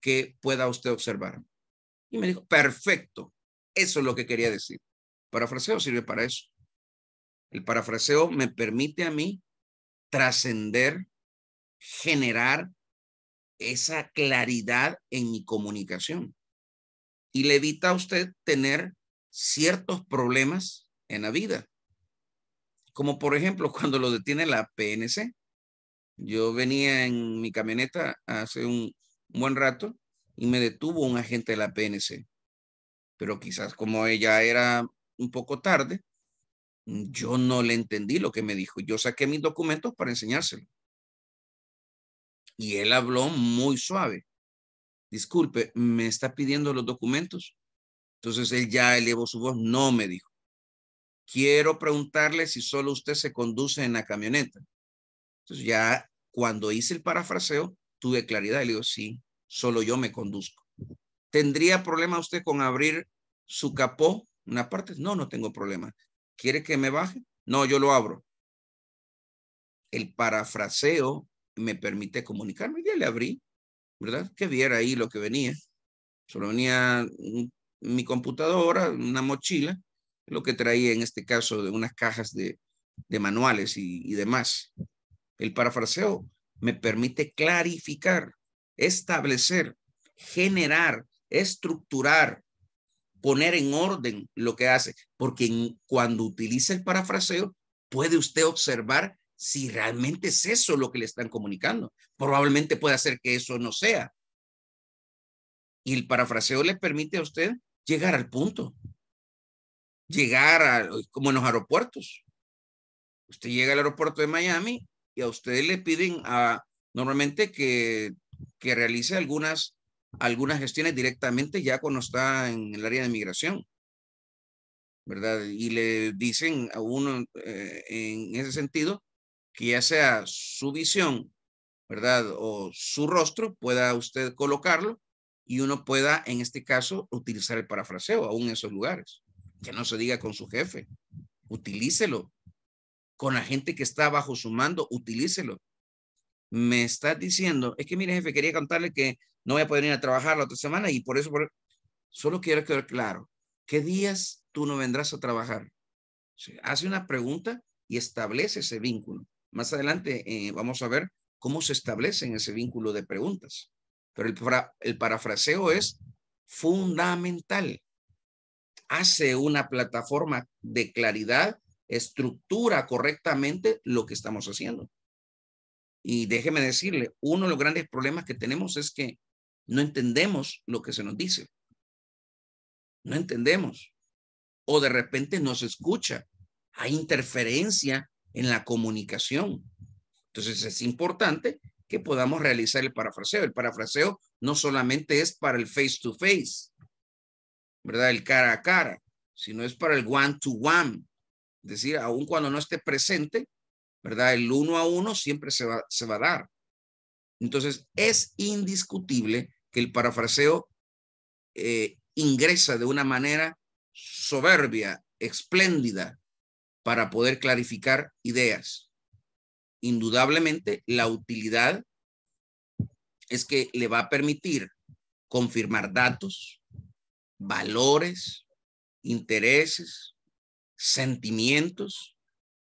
que pueda usted observar. Y me dijo, perfecto, eso es lo que quería decir. Parafraseo sirve para eso. El parafraseo me permite a mí trascender, generar esa claridad en mi comunicación y le evita a usted tener ciertos problemas en la vida. Como por ejemplo cuando lo detiene la PNC. Yo venía en mi camioneta hace un buen rato y me detuvo un agente de la PNC. Pero quizás como ella era un poco tarde, yo no le entendí lo que me dijo. Yo saqué mis documentos para enseñárselo. Y él habló muy suave. Disculpe, ¿me está pidiendo los documentos? Entonces él ya elevó su voz. No, me dijo. Quiero preguntarle si solo usted se conduce en la camioneta. Entonces ya cuando hice el parafraseo, tuve claridad. Le digo, sí, solo yo me conduzco. ¿Tendría problema usted con abrir su capó? Una parte, no, no tengo problema. ¿Quiere que me baje? No, yo lo abro. El parafraseo me permite comunicarme. Ya le abrí, ¿verdad? Que viera ahí lo que venía. Solo venía mi computadora, una mochila, lo que traía en este caso de unas cajas de, manuales y demás. El parafraseo me permite clarificar, establecer, generar, estructurar, poner en orden lo que hace, porque cuando utiliza el parafraseo, puede usted observar si realmente es eso lo que le están comunicando. Probablemente puede hacer que eso no sea. Y el parafraseo le permite a usted llegar al punto, llegar a, como en los aeropuertos. Usted llega al aeropuerto de Miami y a usted le piden a, normalmente que, que realice algunas algunas gestiones directamente ya cuando está en el área de migración, ¿verdad? Y le dicen a uno eh, en ese sentido que ya sea su visión, ¿verdad? O su rostro, pueda usted colocarlo y uno pueda, en este caso, utilizar el parafraseo aún en esos lugares. Que no se diga con su jefe, utilícelo. Con la gente que está bajo su mando, utilícelo me estás diciendo, es que mire jefe, quería contarle que no voy a poder ir a trabajar la otra semana y por eso, solo quiero quedar claro, ¿qué días tú no vendrás a trabajar? Hace una pregunta y establece ese vínculo. Más adelante eh, vamos a ver cómo se en ese vínculo de preguntas. Pero el parafraseo es fundamental. Hace una plataforma de claridad, estructura correctamente lo que estamos haciendo. Y déjeme decirle, uno de los grandes problemas que tenemos es que no entendemos lo que se nos dice. No entendemos. O de repente no se escucha. Hay interferencia en la comunicación. Entonces es importante que podamos realizar el parafraseo. El parafraseo no solamente es para el face to face, ¿verdad? El cara a cara, sino es para el one to one. Es decir, aun cuando no esté presente, ¿verdad? El uno a uno siempre se va, a dar. Entonces, es indiscutible que el parafraseo eh, ingresa de una manera soberbia, espléndida, para poder clarificar ideas. Indudablemente, la utilidad es que le va a permitir confirmar datos, valores, intereses, sentimientos,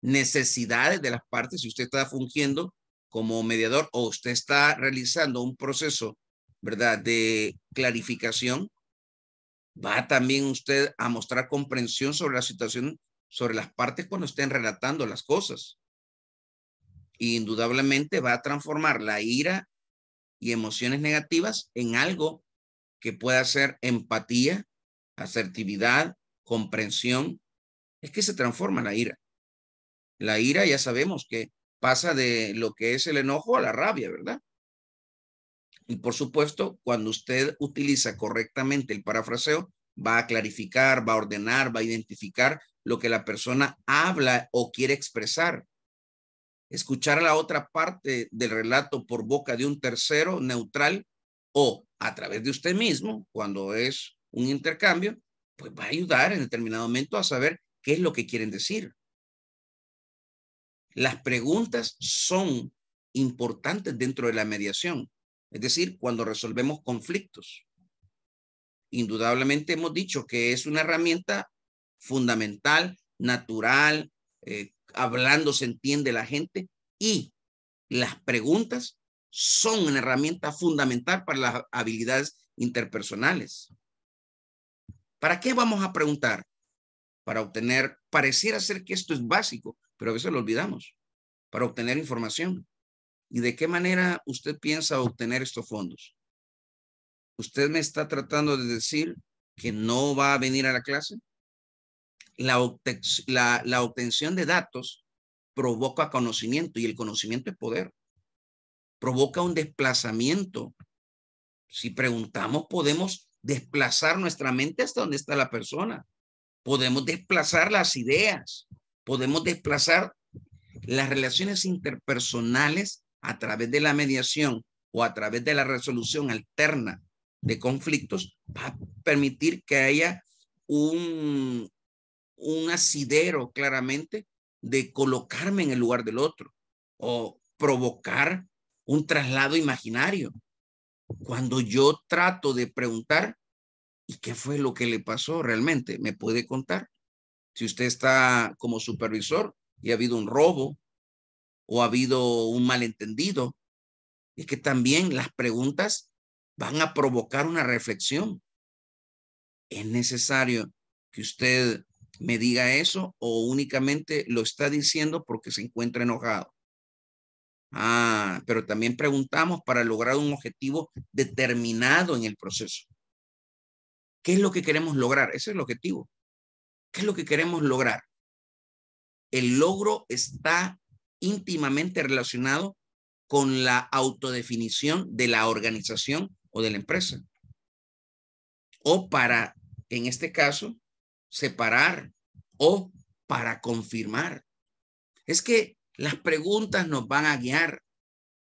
necesidades de las partes, si usted está fungiendo como mediador o usted está realizando un proceso, ¿verdad?, de clarificación, va también usted a mostrar comprensión sobre la situación, sobre las partes cuando estén relatando las cosas. Y indudablemente va a transformar la ira y emociones negativas en algo que pueda ser empatía, asertividad, comprensión. Es que se transforma la ira. La ira ya sabemos que pasa de lo que es el enojo a la rabia, ¿verdad? Y por supuesto, cuando usted utiliza correctamente el parafraseo, va a clarificar, va a ordenar, va a identificar lo que la persona habla o quiere expresar. Escuchar la otra parte del relato por boca de un tercero neutral o a través de usted mismo, cuando es un intercambio, pues va a ayudar en determinado momento a saber qué es lo que quieren decir. Las preguntas son importantes dentro de la mediación, es decir, cuando resolvemos conflictos. Indudablemente hemos dicho que es una herramienta fundamental, natural, eh, hablando se entiende la gente y las preguntas son una herramienta fundamental para las habilidades interpersonales. ¿Para qué vamos a preguntar? Para obtener, pareciera ser que esto es básico, pero a veces lo olvidamos para obtener información. ¿Y de qué manera usted piensa obtener estos fondos? ¿Usted me está tratando de decir que no va a venir a la clase? La, la, obtención de datos provoca conocimiento y el conocimiento es poder. Provoca un desplazamiento. Si preguntamos, podemos desplazar nuestra mente hasta donde está la persona. Podemos desplazar las ideas podemos desplazar las relaciones interpersonales a través de la mediación o a través de la resolución alterna de conflictos para permitir que haya un, un asidero claramente de colocarme en el lugar del otro o provocar un traslado imaginario. Cuando yo trato de preguntar, ¿y qué fue lo que le pasó realmente? ¿Me puede contar? Si usted está como supervisor y ha habido un robo o ha habido un malentendido, es que también las preguntas van a provocar una reflexión. ¿Es necesario que usted me diga eso o únicamente lo está diciendo porque se encuentra enojado? Ah, pero también preguntamos para lograr un objetivo determinado en el proceso. ¿Qué es lo que queremos lograr? Ese es el objetivo. ¿Qué es lo que queremos lograr? El logro está íntimamente relacionado con la autodefinición de la organización o de la empresa. O para, en este caso, separar o para confirmar. Es que las preguntas nos van a guiar.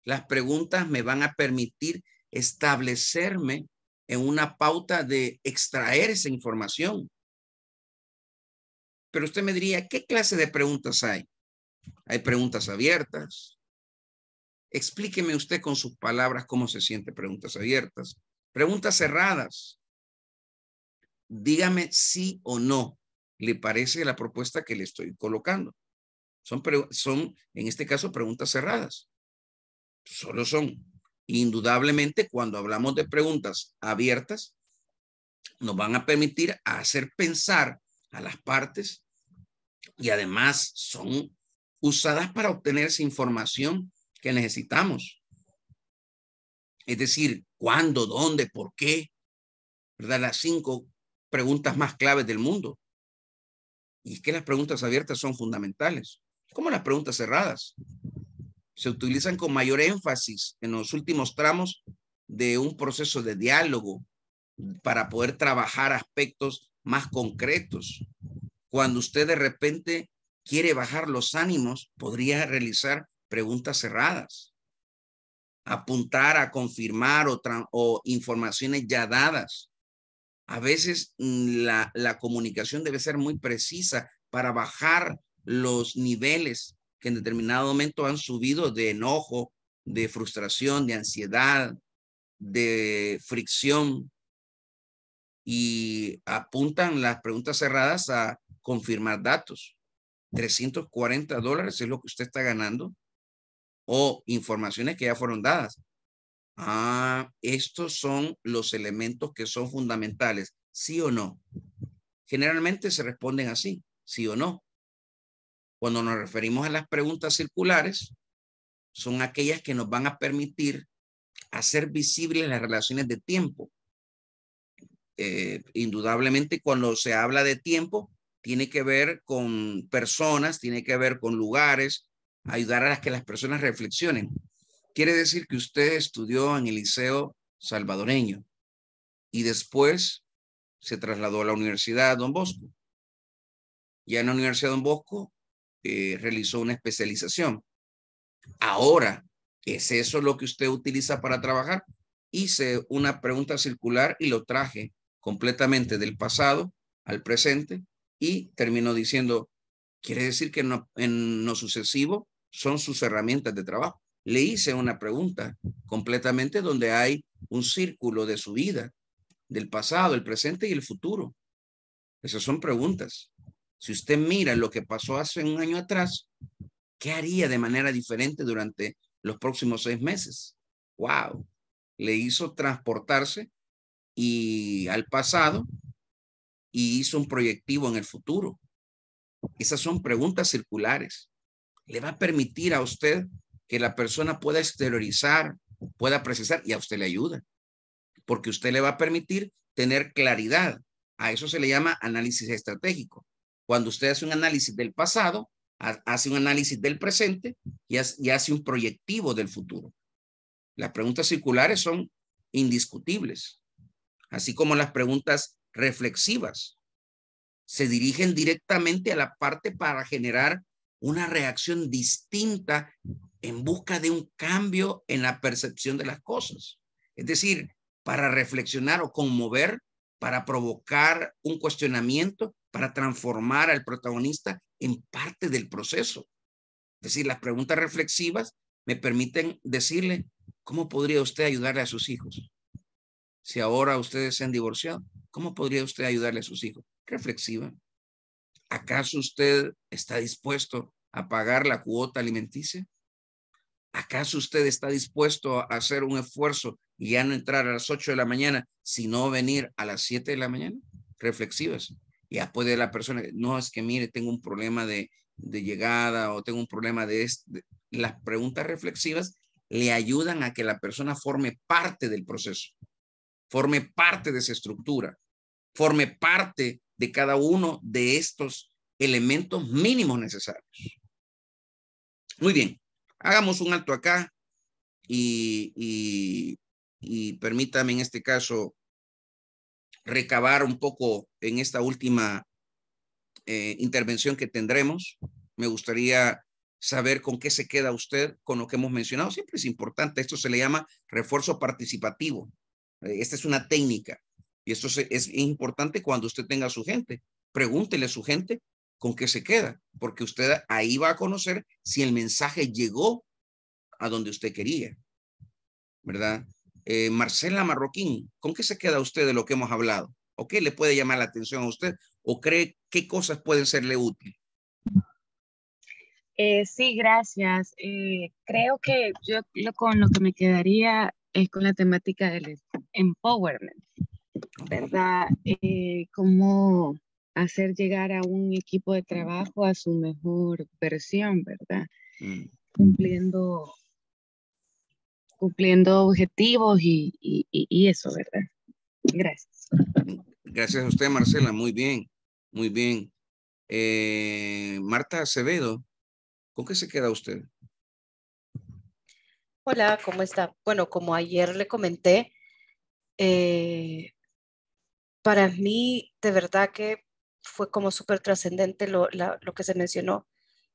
Las preguntas me van a permitir establecerme en una pauta de extraer esa información. Pero usted me diría, ¿qué clase de preguntas hay? Hay preguntas abiertas. Explíqueme usted con sus palabras cómo se siente preguntas abiertas. Preguntas cerradas. Dígame sí o no le parece la propuesta que le estoy colocando. Son, son en este caso, preguntas cerradas. Solo son. Indudablemente, cuando hablamos de preguntas abiertas, nos van a permitir hacer pensar a las partes y además son usadas para obtener esa información que necesitamos. Es decir, cuándo, dónde, por qué, ¿verdad? Las cinco preguntas más claves del mundo. Y es que las preguntas abiertas son fundamentales, como las preguntas cerradas. Se utilizan con mayor énfasis en los últimos tramos de un proceso de diálogo para poder trabajar aspectos más concretos. Cuando usted de repente quiere bajar los ánimos, podría realizar preguntas cerradas, apuntar a confirmar o, o informaciones ya dadas. A veces mm, la, la comunicación debe ser muy precisa para bajar los niveles que en determinado momento han subido de enojo, de frustración, de ansiedad, de fricción, y apuntan las preguntas cerradas a confirmar datos. 340 dólares es lo que usted está ganando o informaciones que ya fueron dadas. Ah, estos son los elementos que son fundamentales, sí o no. Generalmente se responden así, sí o no. Cuando nos referimos a las preguntas circulares, son aquellas que nos van a permitir hacer visibles las relaciones de tiempo eh, indudablemente cuando se habla de tiempo, tiene que ver con personas, tiene que ver con lugares, ayudar a las que las personas reflexionen. Quiere decir que usted estudió en el Liceo Salvadoreño y después se trasladó a la Universidad Don Bosco. Ya en la Universidad Don Bosco eh, realizó una especialización. Ahora, ¿es eso lo que usted utiliza para trabajar? Hice una pregunta circular y lo traje completamente del pasado al presente y terminó diciendo, quiere decir que en lo sucesivo son sus herramientas de trabajo. Le hice una pregunta completamente donde hay un círculo de su vida, del pasado, el presente y el futuro. Esas son preguntas. Si usted mira lo que pasó hace un año atrás, ¿qué haría de manera diferente durante los próximos seis meses? ¡Wow! Le hizo transportarse y al pasado y hizo un proyectivo en el futuro? Esas son preguntas circulares. ¿Le va a permitir a usted que la persona pueda exteriorizar, pueda precisar y a usted le ayuda? Porque usted le va a permitir tener claridad. A eso se le llama análisis estratégico. Cuando usted hace un análisis del pasado, hace un análisis del presente y hace un proyectivo del futuro. Las preguntas circulares son indiscutibles así como las preguntas reflexivas, se dirigen directamente a la parte para generar una reacción distinta en busca de un cambio en la percepción de las cosas. Es decir, para reflexionar o conmover, para provocar un cuestionamiento, para transformar al protagonista en parte del proceso. Es decir, las preguntas reflexivas me permiten decirle, ¿cómo podría usted ayudarle a sus hijos? Si ahora ustedes se han divorciado, ¿cómo podría usted ayudarle a sus hijos? Reflexiva. ¿Acaso usted está dispuesto a pagar la cuota alimenticia? ¿Acaso usted está dispuesto a hacer un esfuerzo y ya no entrar a las 8 de la mañana, sino venir a las 7 de la mañana? Reflexivas. Ya de la persona, no es que mire, tengo un problema de, llegada o tengo un problema de, Las preguntas reflexivas le ayudan a que la persona forme parte del proceso forme parte de esa estructura, forme parte de cada uno de estos elementos mínimos necesarios. Muy bien, hagamos un alto acá y, permítame en este caso recabar un poco en esta última eh, intervención que tendremos. Me gustaría saber con qué se queda usted con lo que hemos mencionado. Siempre es importante. Esto se le llama refuerzo participativo. Eh, esta es una técnica y esto es, importante cuando usted tenga a su gente. Pregúntele a su gente con qué se queda, porque usted ahí va a conocer si el mensaje llegó a donde usted quería, ¿verdad? Eh, Marcela Marroquín, ¿con qué se queda usted de lo que hemos hablado? ¿O qué le puede llamar la atención a usted? ¿O cree qué cosas pueden serle útil? Eh, sí, gracias. creo que yo lo, con lo que me quedaría es con la temática del empowerment, ¿verdad? Eh, cómo hacer llegar a un equipo de trabajo a su mejor versión, ¿verdad? Mm. Cumpliendo, cumpliendo objetivos y, eso, ¿verdad? Gracias. Gracias a usted, Marcela. Muy bien, muy bien. Eh, Marta Acevedo, ¿con qué se queda usted? Hola, ¿cómo está? Bueno, como ayer le comenté, eh, para mí de verdad que fue como súper trascendente lo, que se mencionó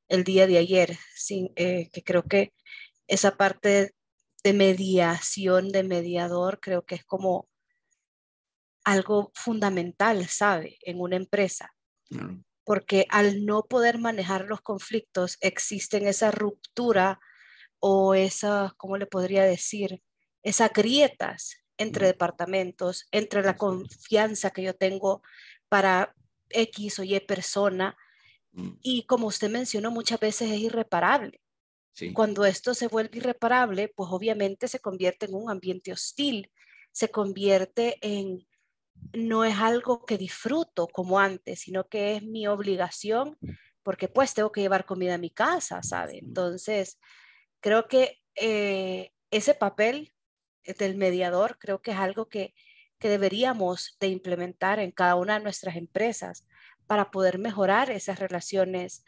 el día de ayer, eh, que creo que esa parte de mediación, de mediador, creo que es como algo fundamental, ¿sabe? En una empresa. Porque al no poder manejar los conflictos, existe esa ruptura o esas, ¿cómo le podría decir? Esas grietas entre departamentos, entre la confianza que yo tengo para X o Y persona. Mm. Y como usted mencionó, muchas veces es irreparable. Cuando esto se vuelve irreparable, pues obviamente se convierte en un ambiente hostil, se convierte en, no es algo que disfruto como antes, sino que es mi obligación, mm. porque pues tengo que llevar comida a mi casa, ¿sabe? Entonces, Creo que eh, ese papel eh, del mediador creo que es algo que, que deberíamos de implementar en cada una de nuestras empresas para poder mejorar esas relaciones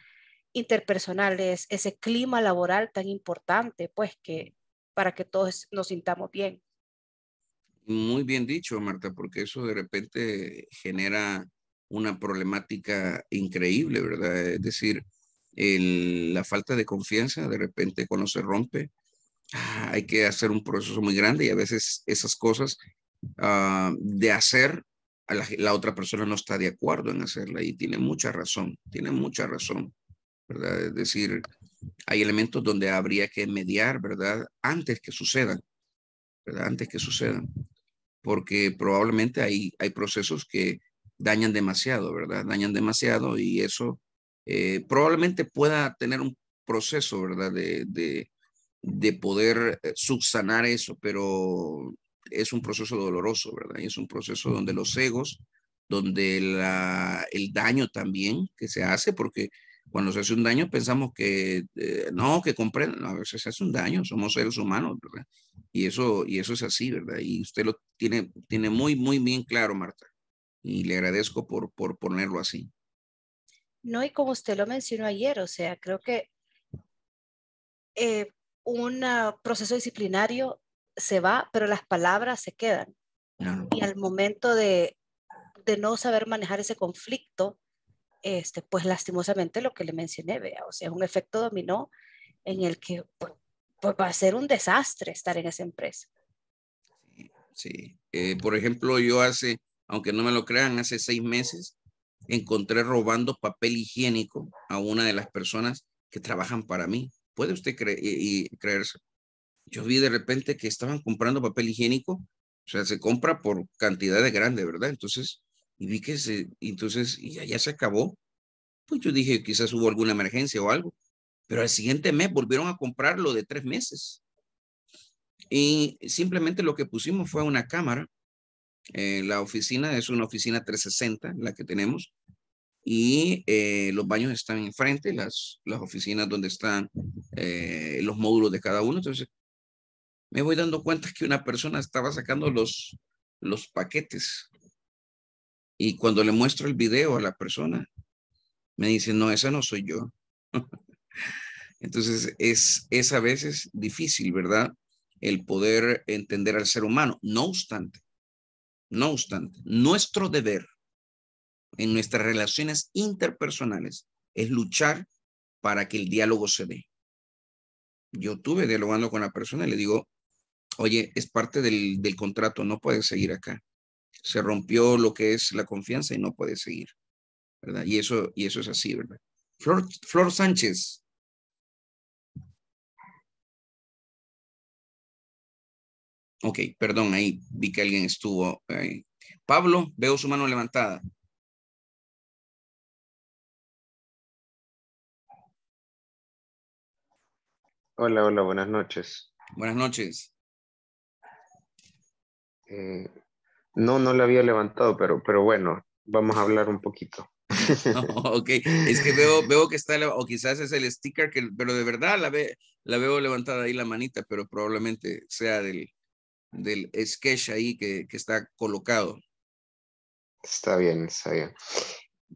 interpersonales, ese clima laboral tan importante, pues que para que todos nos sintamos bien. Muy bien dicho, Marta, porque eso de repente genera una problemática increíble, ¿verdad? Es decir, el, la falta de confianza de repente cuando se rompe, ah, hay que hacer un proceso muy grande y a veces esas cosas ah, de hacer, la, la, otra persona no está de acuerdo en hacerla y tiene mucha razón, tiene mucha razón, ¿verdad? Es decir, hay elementos donde habría que mediar, ¿verdad? Antes que sucedan, ¿verdad? Antes que sucedan, porque probablemente hay, hay procesos que dañan demasiado, ¿verdad? Dañan demasiado y eso eh, probablemente pueda tener un proceso, ¿verdad? De, de, poder eh, subsanar eso, pero es un proceso doloroso, ¿verdad? Y es un proceso donde los egos, donde la, el daño también que se hace, porque cuando se hace un daño pensamos que eh, no, que comprendan, a veces se hace un daño, somos seres humanos, ¿verdad? Y eso, y eso es así, ¿verdad? Y usted lo tiene, tiene muy, muy bien claro, Marta, y le agradezco por, por ponerlo así. No, y como usted lo mencionó ayer, o sea, creo que eh, un ah, proceso disciplinario se va, pero las palabras se quedan. Y al momento de, no saber manejar ese conflicto, este, pues lastimosamente lo que le mencioné, o sea, es un efecto dominó en el que pues, pues, va a ser un desastre estar en esa empresa. Sí, sí. Eh, por ejemplo, yo hace, aunque no me lo crean, hace seis meses encontré robando papel higiénico a una de las personas que trabajan para mí. ¿Puede usted creer y creerse? Yo vi de repente que estaban comprando papel higiénico, o sea, se compra por cantidades grandes, ¿verdad? Entonces, y vi que se, entonces, y ya, ya se acabó. Pues yo dije, quizás hubo alguna emergencia o algo. Pero al siguiente mes volvieron a comprarlo de tres meses. Y simplemente lo que pusimos fue una cámara eh, la oficina es una oficina 360, la que tenemos, y eh, los baños están enfrente, las, las oficinas donde están eh, los módulos de cada uno. Entonces, me voy dando cuenta que una persona estaba sacando los, los paquetes. Y cuando le muestro el video a la persona, me dice, no, esa no soy yo. Entonces, es, es a veces difícil, ¿verdad? El poder entender al ser humano. No obstante, no obstante, nuestro deber en nuestras relaciones interpersonales es luchar para que el diálogo se dé. Yo tuve dialogando con la persona y le digo, oye, es parte del, contrato, no puedes seguir acá. Se rompió lo que es la confianza y no puedes seguir, ¿verdad? Y eso, y eso es así, ¿verdad? Flor, Flor Sánchez, Ok, perdón, ahí vi que alguien estuvo ahí. Pablo, veo su mano levantada. Hola, hola, buenas noches. Buenas noches. Eh, no, no la había levantado, pero, pero bueno, vamos a hablar un poquito. ok, es que veo, veo que está, o quizás es el sticker, que, pero de verdad la, ve, la veo levantada ahí la manita, pero probablemente sea del, del sketch ahí que, está colocado. Está bien, está bien.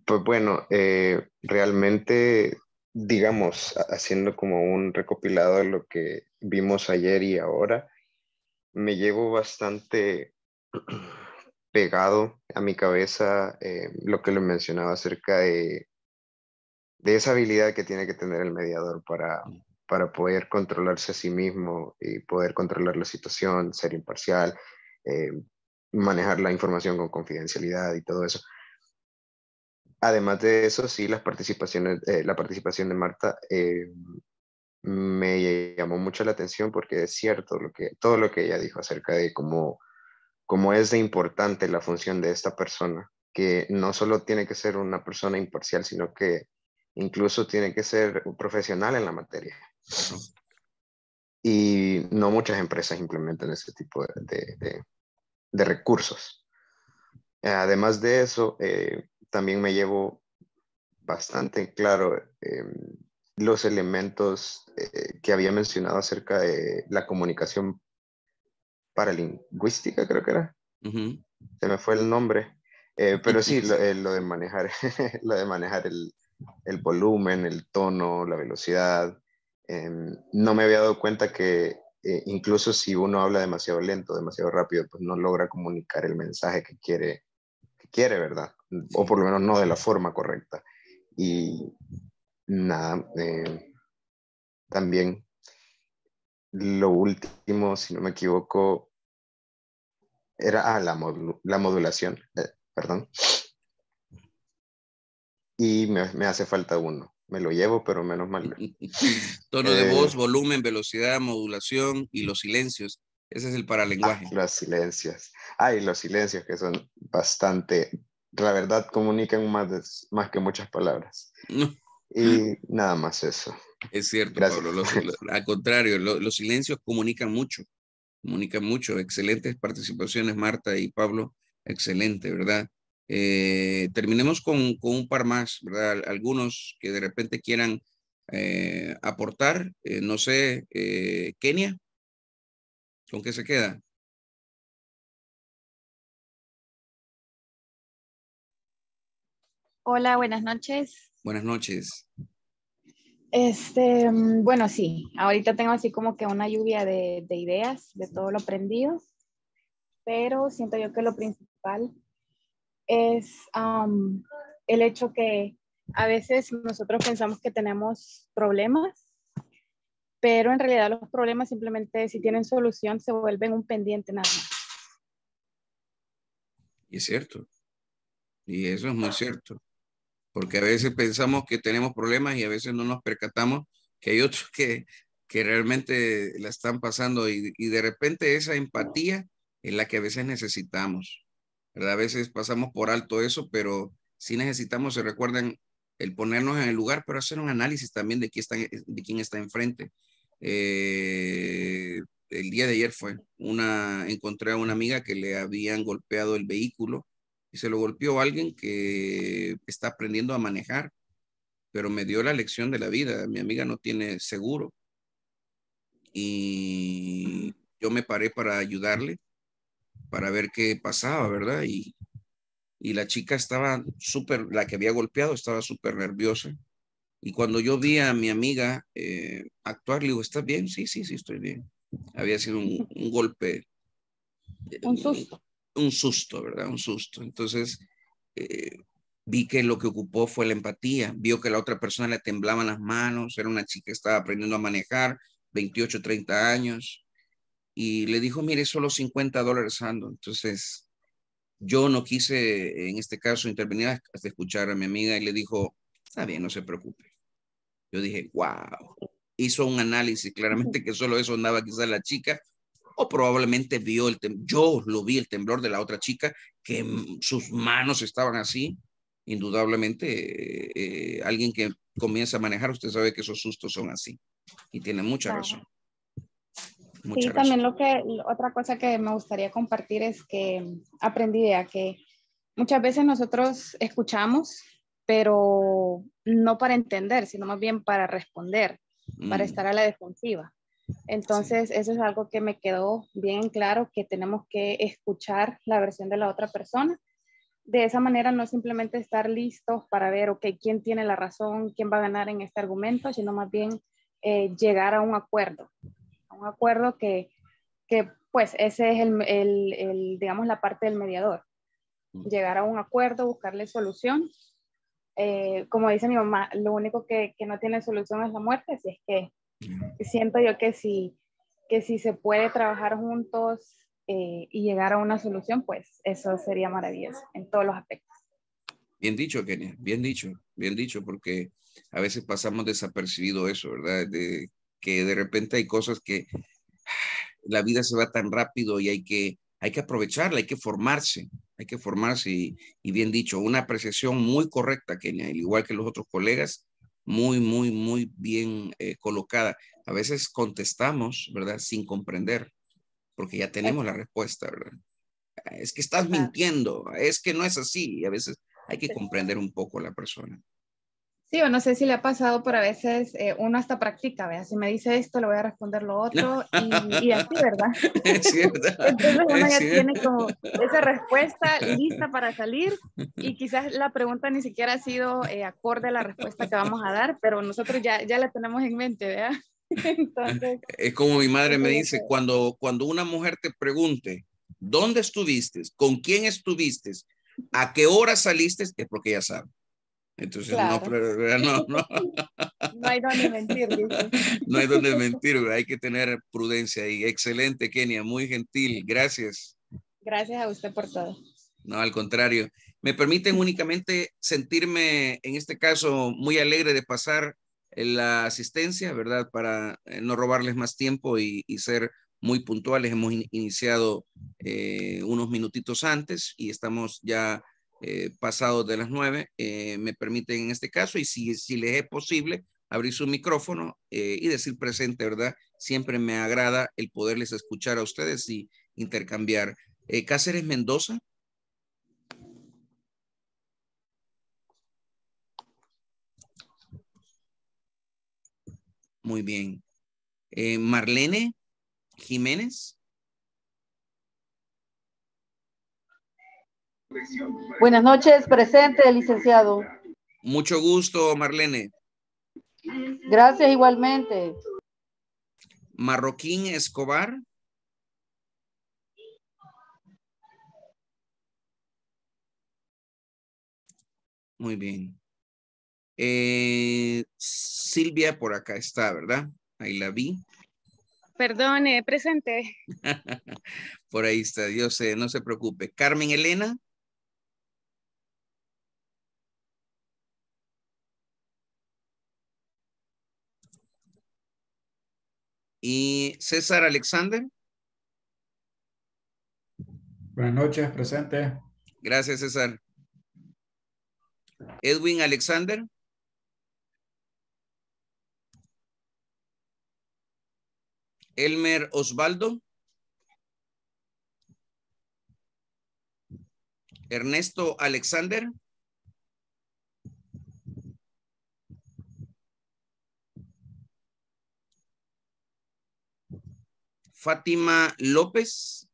Pues bueno, eh, realmente, digamos, haciendo como un recopilado de lo que vimos ayer y ahora, me llevo bastante pegado a mi cabeza eh, lo que le mencionaba acerca de, de esa habilidad que tiene que tener el mediador para, mm para poder controlarse a sí mismo y poder controlar la situación, ser imparcial, eh, manejar la información con confidencialidad y todo eso. Además de eso, sí, las participaciones, eh, la participación de Marta eh, me llamó mucho la atención porque es cierto lo que, todo lo que ella dijo acerca de cómo, cómo es de importante la función de esta persona, que no solo tiene que ser una persona imparcial, sino que incluso tiene que ser un profesional en la materia. Y no muchas empresas implementan ese tipo de, recursos. Además de eso, eh, también me llevo bastante claro eh, los elementos eh, que había mencionado acerca de la comunicación paralingüística, creo que era. Se me fue el nombre. pero sí, lo, lo de manejar, lo de manejar el, el, volumen, el tono, la velocidad, Em, no me había dado cuenta que eh, incluso si uno habla demasiado lento, demasiado rápido, pues no logra comunicar el mensaje que quiere, quiere, ¿verdad? O por lo menos no de la forma correcta. Y nada, em, también lo último, si no me equivoco, era ah, la, modulación, eh, perdón. Y me hace falta uno me lo llevo, pero menos mal. Tono de eh, voz, volumen, velocidad, modulación y los silencios. Ese es el paralenguaje. lenguaje ah, los silencios. Ay, ah, los silencios que son bastante, la verdad, comunican más, más que muchas palabras. Y nada más eso. Es cierto, Pablo. al contrario, los silencios comunican mucho. Comunican mucho. Excelentes participaciones, Marta y Pablo. Excelente, ¿verdad? Eh, terminemos con, un par más, ¿verdad? Algunos que de repente quieran eh, aportar. Eh, no sé, Kenia, ¿con qué se queda? Hola, buenas noches. Buenas noches. Este, mm, bueno, sí, ahorita tengo así como que una lluvia de, de ideas, de todo lo aprendido, pero siento yo que lo principal es el hecho que a veces nosotros pensamos que tenemos problemas, pero en realidad los problemas simplemente si tienen solución se vuelven un pendiente nada más. Y es cierto. Y eso es muy cierto. Porque a veces pensamos que tenemos problemas y a veces no nos percatamos que hay otros que, realmente la están pasando y, y de repente esa empatía es la que a veces necesitamos a veces pasamos por alto eso, pero si necesitamos, se recuerdan, el ponernos en el lugar, pero hacer un análisis también de quién está, eh, de quién está enfrente. Eh, el día de ayer fue, una, encontré a una amiga que le habían golpeado el vehículo y se lo golpeó alguien que está aprendiendo a manejar, pero me dio la lección de la vida. Mi amiga no tiene seguro y yo me paré para ayudarle para ver qué pasaba, ¿verdad? Y, y la chica estaba súper, la que había golpeado estaba súper nerviosa. Y cuando yo vi a mi amiga eh, actuar, le digo, ¿estás bien? Sí, sí, sí, estoy bien. Había sido un, golpe. Eh, un susto. Un, susto, ¿verdad? Un susto. Entonces, eh, vi que lo que ocupó fue la empatía. Vio que la otra persona le temblaban las manos. Era una chica que estaba aprendiendo a manejar, 28, 30 años y le dijo, mire, solo 50 dólares ando. Entonces, yo no quise en este caso intervenir hasta escuchar a mi amiga y le dijo, está bien, no se preocupe. Yo dije, wow, hizo un análisis, claramente que solo eso andaba quizá la chica, o probablemente vio el temblor, yo lo vi el temblor de la otra chica, que mm, sus manos estaban así, indudablemente eh, eh, alguien que comienza a manejar, usted sabe que esos sustos son así, y tiene mucha razón sí, también lo que, otra cosa que me gustaría compartir es que aprendí de que muchas veces nosotros escuchamos, pero no para entender, sino más bien para responder, para mm. estar a la defensiva. Entonces, eso es algo que me quedó bien claro, que tenemos que escuchar la versión de la otra persona. De esa manera, no simplemente estar listos para ver, quién tiene la razón, quién va a ganar en este argumento, sino más bien eh, llegar a un acuerdo un acuerdo que, que pues ese es el, el, el, digamos, la parte del mediador. Mm. Llegar a un acuerdo, buscarle solución. Eh, como dice mi mamá, lo único que, que, no tiene solución es la muerte, así es que mm. siento yo que si, que si se puede trabajar juntos eh, y llegar a una solución, pues eso sería maravilloso en todos los aspectos. Bien dicho, Kenia, bien dicho, bien dicho, porque a veces pasamos desapercibido eso, ¿verdad? De que de repente hay cosas que la vida se va tan rápido y hay que, hay que aprovecharla, hay que formarse, hay que formarse y, bien dicho, una apreciación muy correcta, Kenia, al igual que los otros colegas, muy, muy, muy bien eh, colocada. A veces contestamos, ¿verdad? Sin comprender, porque ya tenemos la respuesta, ¿verdad? Es que estás mintiendo, es que no es así, y a veces hay que comprender un poco a la persona. Sí, no sé si le ha pasado, pero a veces eh, uno hasta practica, vea, Si me dice esto, le voy a responder lo otro y, así, ¿verdad? Es cierto. Entonces uno ya tiene como esa respuesta lista para salir y quizás la pregunta ni siquiera ha sido eh, acorde a la respuesta que vamos a dar, pero nosotros ya, ya la tenemos en mente, ¿vea? es como mi madre me dice, cuando, cuando una mujer te pregunte, ¿dónde estuviste? ¿Con quién estuviste? ¿A qué hora saliste? Es porque ya sabe. Entonces no, pero, no, no. no hay donde mentir. No hay donde mentir, hay que tener prudencia y excelente, Kenia, muy gentil, gracias. Gracias a usted por todo. No, al contrario, me permiten únicamente sentirme, en este caso, muy alegre de pasar eh, la asistencia, ¿verdad? Para eh, no robarles más tiempo y, ser muy puntuales. Hemos iniciado eh, unos minutitos antes y estamos ya pasado eh, pasados de las nueve, eh, me permiten en este caso y si, les es posible abrir su micrófono eh, y decir presente, ¿verdad? Siempre me agrada el poderles escuchar a ustedes y intercambiar. Cáceres Mendoza. Muy bien. Marlene Jiménez. Buenas noches, presente, licenciado. Mucho gusto, Marlene. Gracias igualmente. Marroquín Escobar. Muy bien. Eh, Silvia por acá está, ¿verdad? Ahí la vi. Perdone, presente. por ahí está, yo sé, eh, no se preocupe. Carmen Elena. ¿Y César Alexander? Buenas noches, presente. Gracias, César. Edwin Alexander. Elmer Osvaldo. Ernesto Alexander. Fátima López.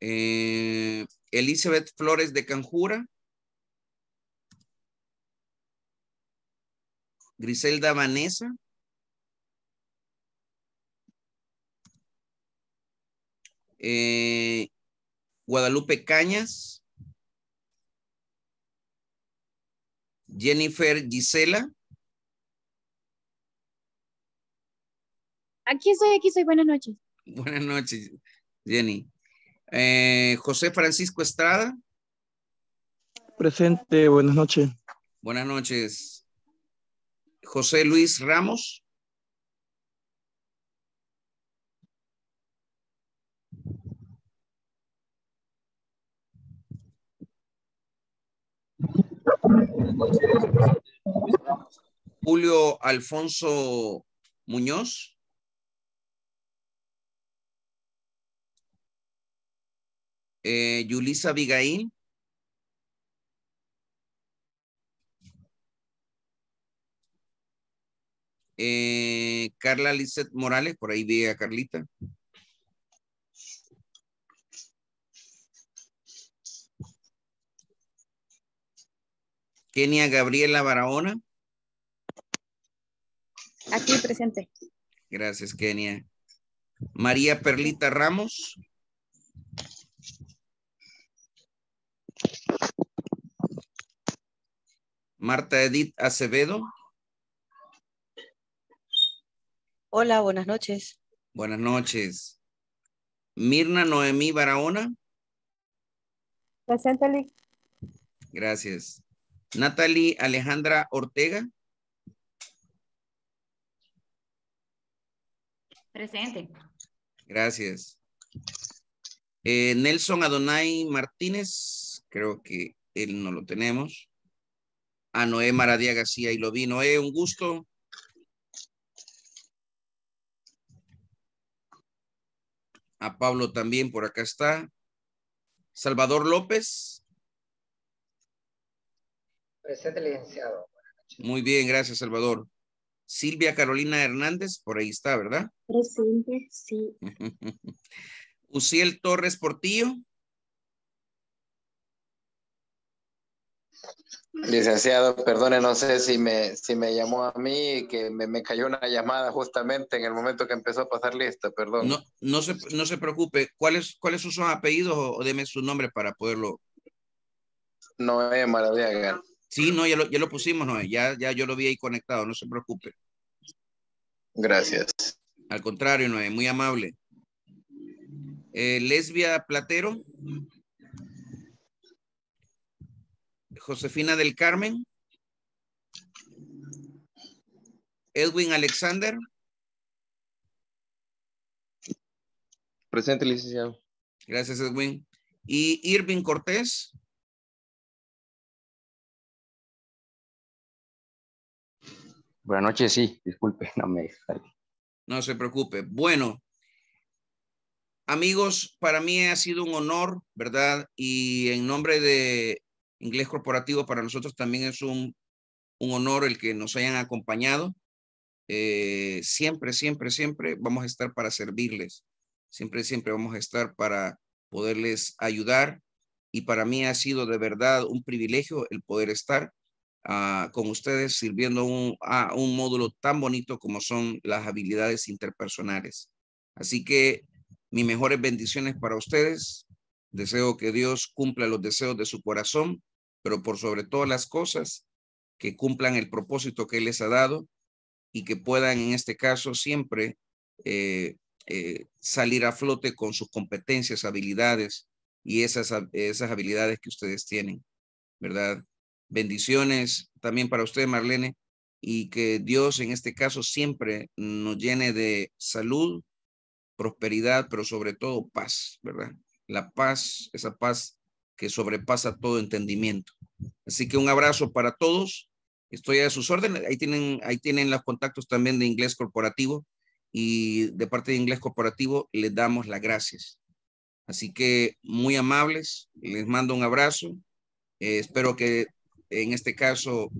Eh, Elizabeth Flores de Canjura. Griselda Vanessa. Eh, Guadalupe Cañas. Jennifer Gisela. Aquí estoy, aquí soy, Buenas noches. Buenas noches, Jenny. Eh, José Francisco Estrada. Presente, buenas noches. Buenas noches. José Luis Ramos. Julio Alfonso Muñoz. Eh, Yulisa Abigail. Eh, Carla Lizeth Morales, por ahí ve a Carlita. Kenia Gabriela Barahona. Aquí presente. Gracias, Kenia. María Perlita Ramos. Marta Edith Acevedo. Hola, buenas noches. Buenas noches. Mirna Noemí Barahona. Preséntale. Gracias. Natalie Alejandra Ortega. Presente. Gracias. Eh, Nelson Adonai Martínez, creo que él no lo tenemos. A ah, Noé Maradía García y lo vi. Noé, eh, un gusto. A Pablo también por acá está. Salvador López. Presente, licenciado. Muy bien, gracias, Salvador. Silvia Carolina Hernández, por ahí está, ¿verdad? Presente, sí. Uciel Torres Portillo. Licenciado, perdone, no sé si me, si me llamó a mí, que me, cayó una llamada justamente en el momento que empezó a pasar lista, perdón. No, no, se, no se preocupe, ¿cuáles es son sus apellidos o, deme su nombre para poderlo? No Noé Maradiaga. Sí, no, ya lo, pusimos, Noé. ya, yo lo vi ahí conectado, no se preocupe. Gracias. Al contrario, no muy amable. Eh, Lesbia Platero. Josefina del Carmen. Edwin Alexander. Presente, licenciado. Gracias, Edwin. Y Irving Cortés. Buenas noches, sí, disculpe, no me No se preocupe. Bueno, amigos, para mí ha sido un honor, ¿verdad? Y en nombre de Inglés Corporativo, para nosotros también es un, honor el que nos hayan acompañado. Eh, siempre, siempre, siempre vamos a estar para servirles. Siempre, siempre vamos a estar para poderles ayudar. Y para mí ha sido de verdad un privilegio el poder estar. Ah, con ustedes sirviendo a ah, un módulo tan bonito como son las habilidades interpersonales. Así que mis mejores bendiciones para ustedes. Deseo que Dios cumpla los deseos de su corazón, pero por sobre todo las cosas, que cumplan el propósito que les ha dado y que puedan en este caso siempre eh, eh, salir a flote con sus competencias, habilidades y esas, esas habilidades que ustedes tienen, ¿verdad? Bendiciones también para usted, Marlene, y que Dios en este caso siempre nos llene de salud, prosperidad, pero sobre todo paz, ¿verdad? La paz, esa paz que sobrepasa todo entendimiento. Así que un abrazo para todos. Estoy a sus órdenes. Ahí tienen, ahí tienen los contactos también de inglés corporativo y de parte de inglés corporativo les damos las gracias. Así que muy amables, les mando un abrazo. Eh, espero que en este caso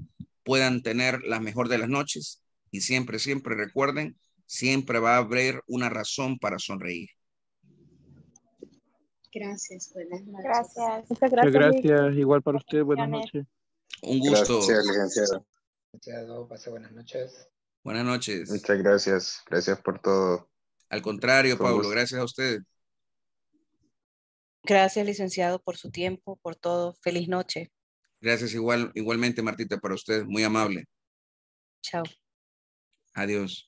puedan tener la mejor de las noches y siempre, siempre recuerden, siempre va a haber una razón para sonreír. Gracias, buenas noches. Gracias. Muchas gracias. Igual para usted, buenas noches. Un gusto. Gracias, licenciado. buenas noches. Muchas gracias. Gracias por todo. Al contrario, Pablo, gracias a usted. Gracias, licenciado, por su tiempo, por todo. Feliz noche. Gracias igual, igualmente, Martita, para usted. Muy amable. Chao. Adiós.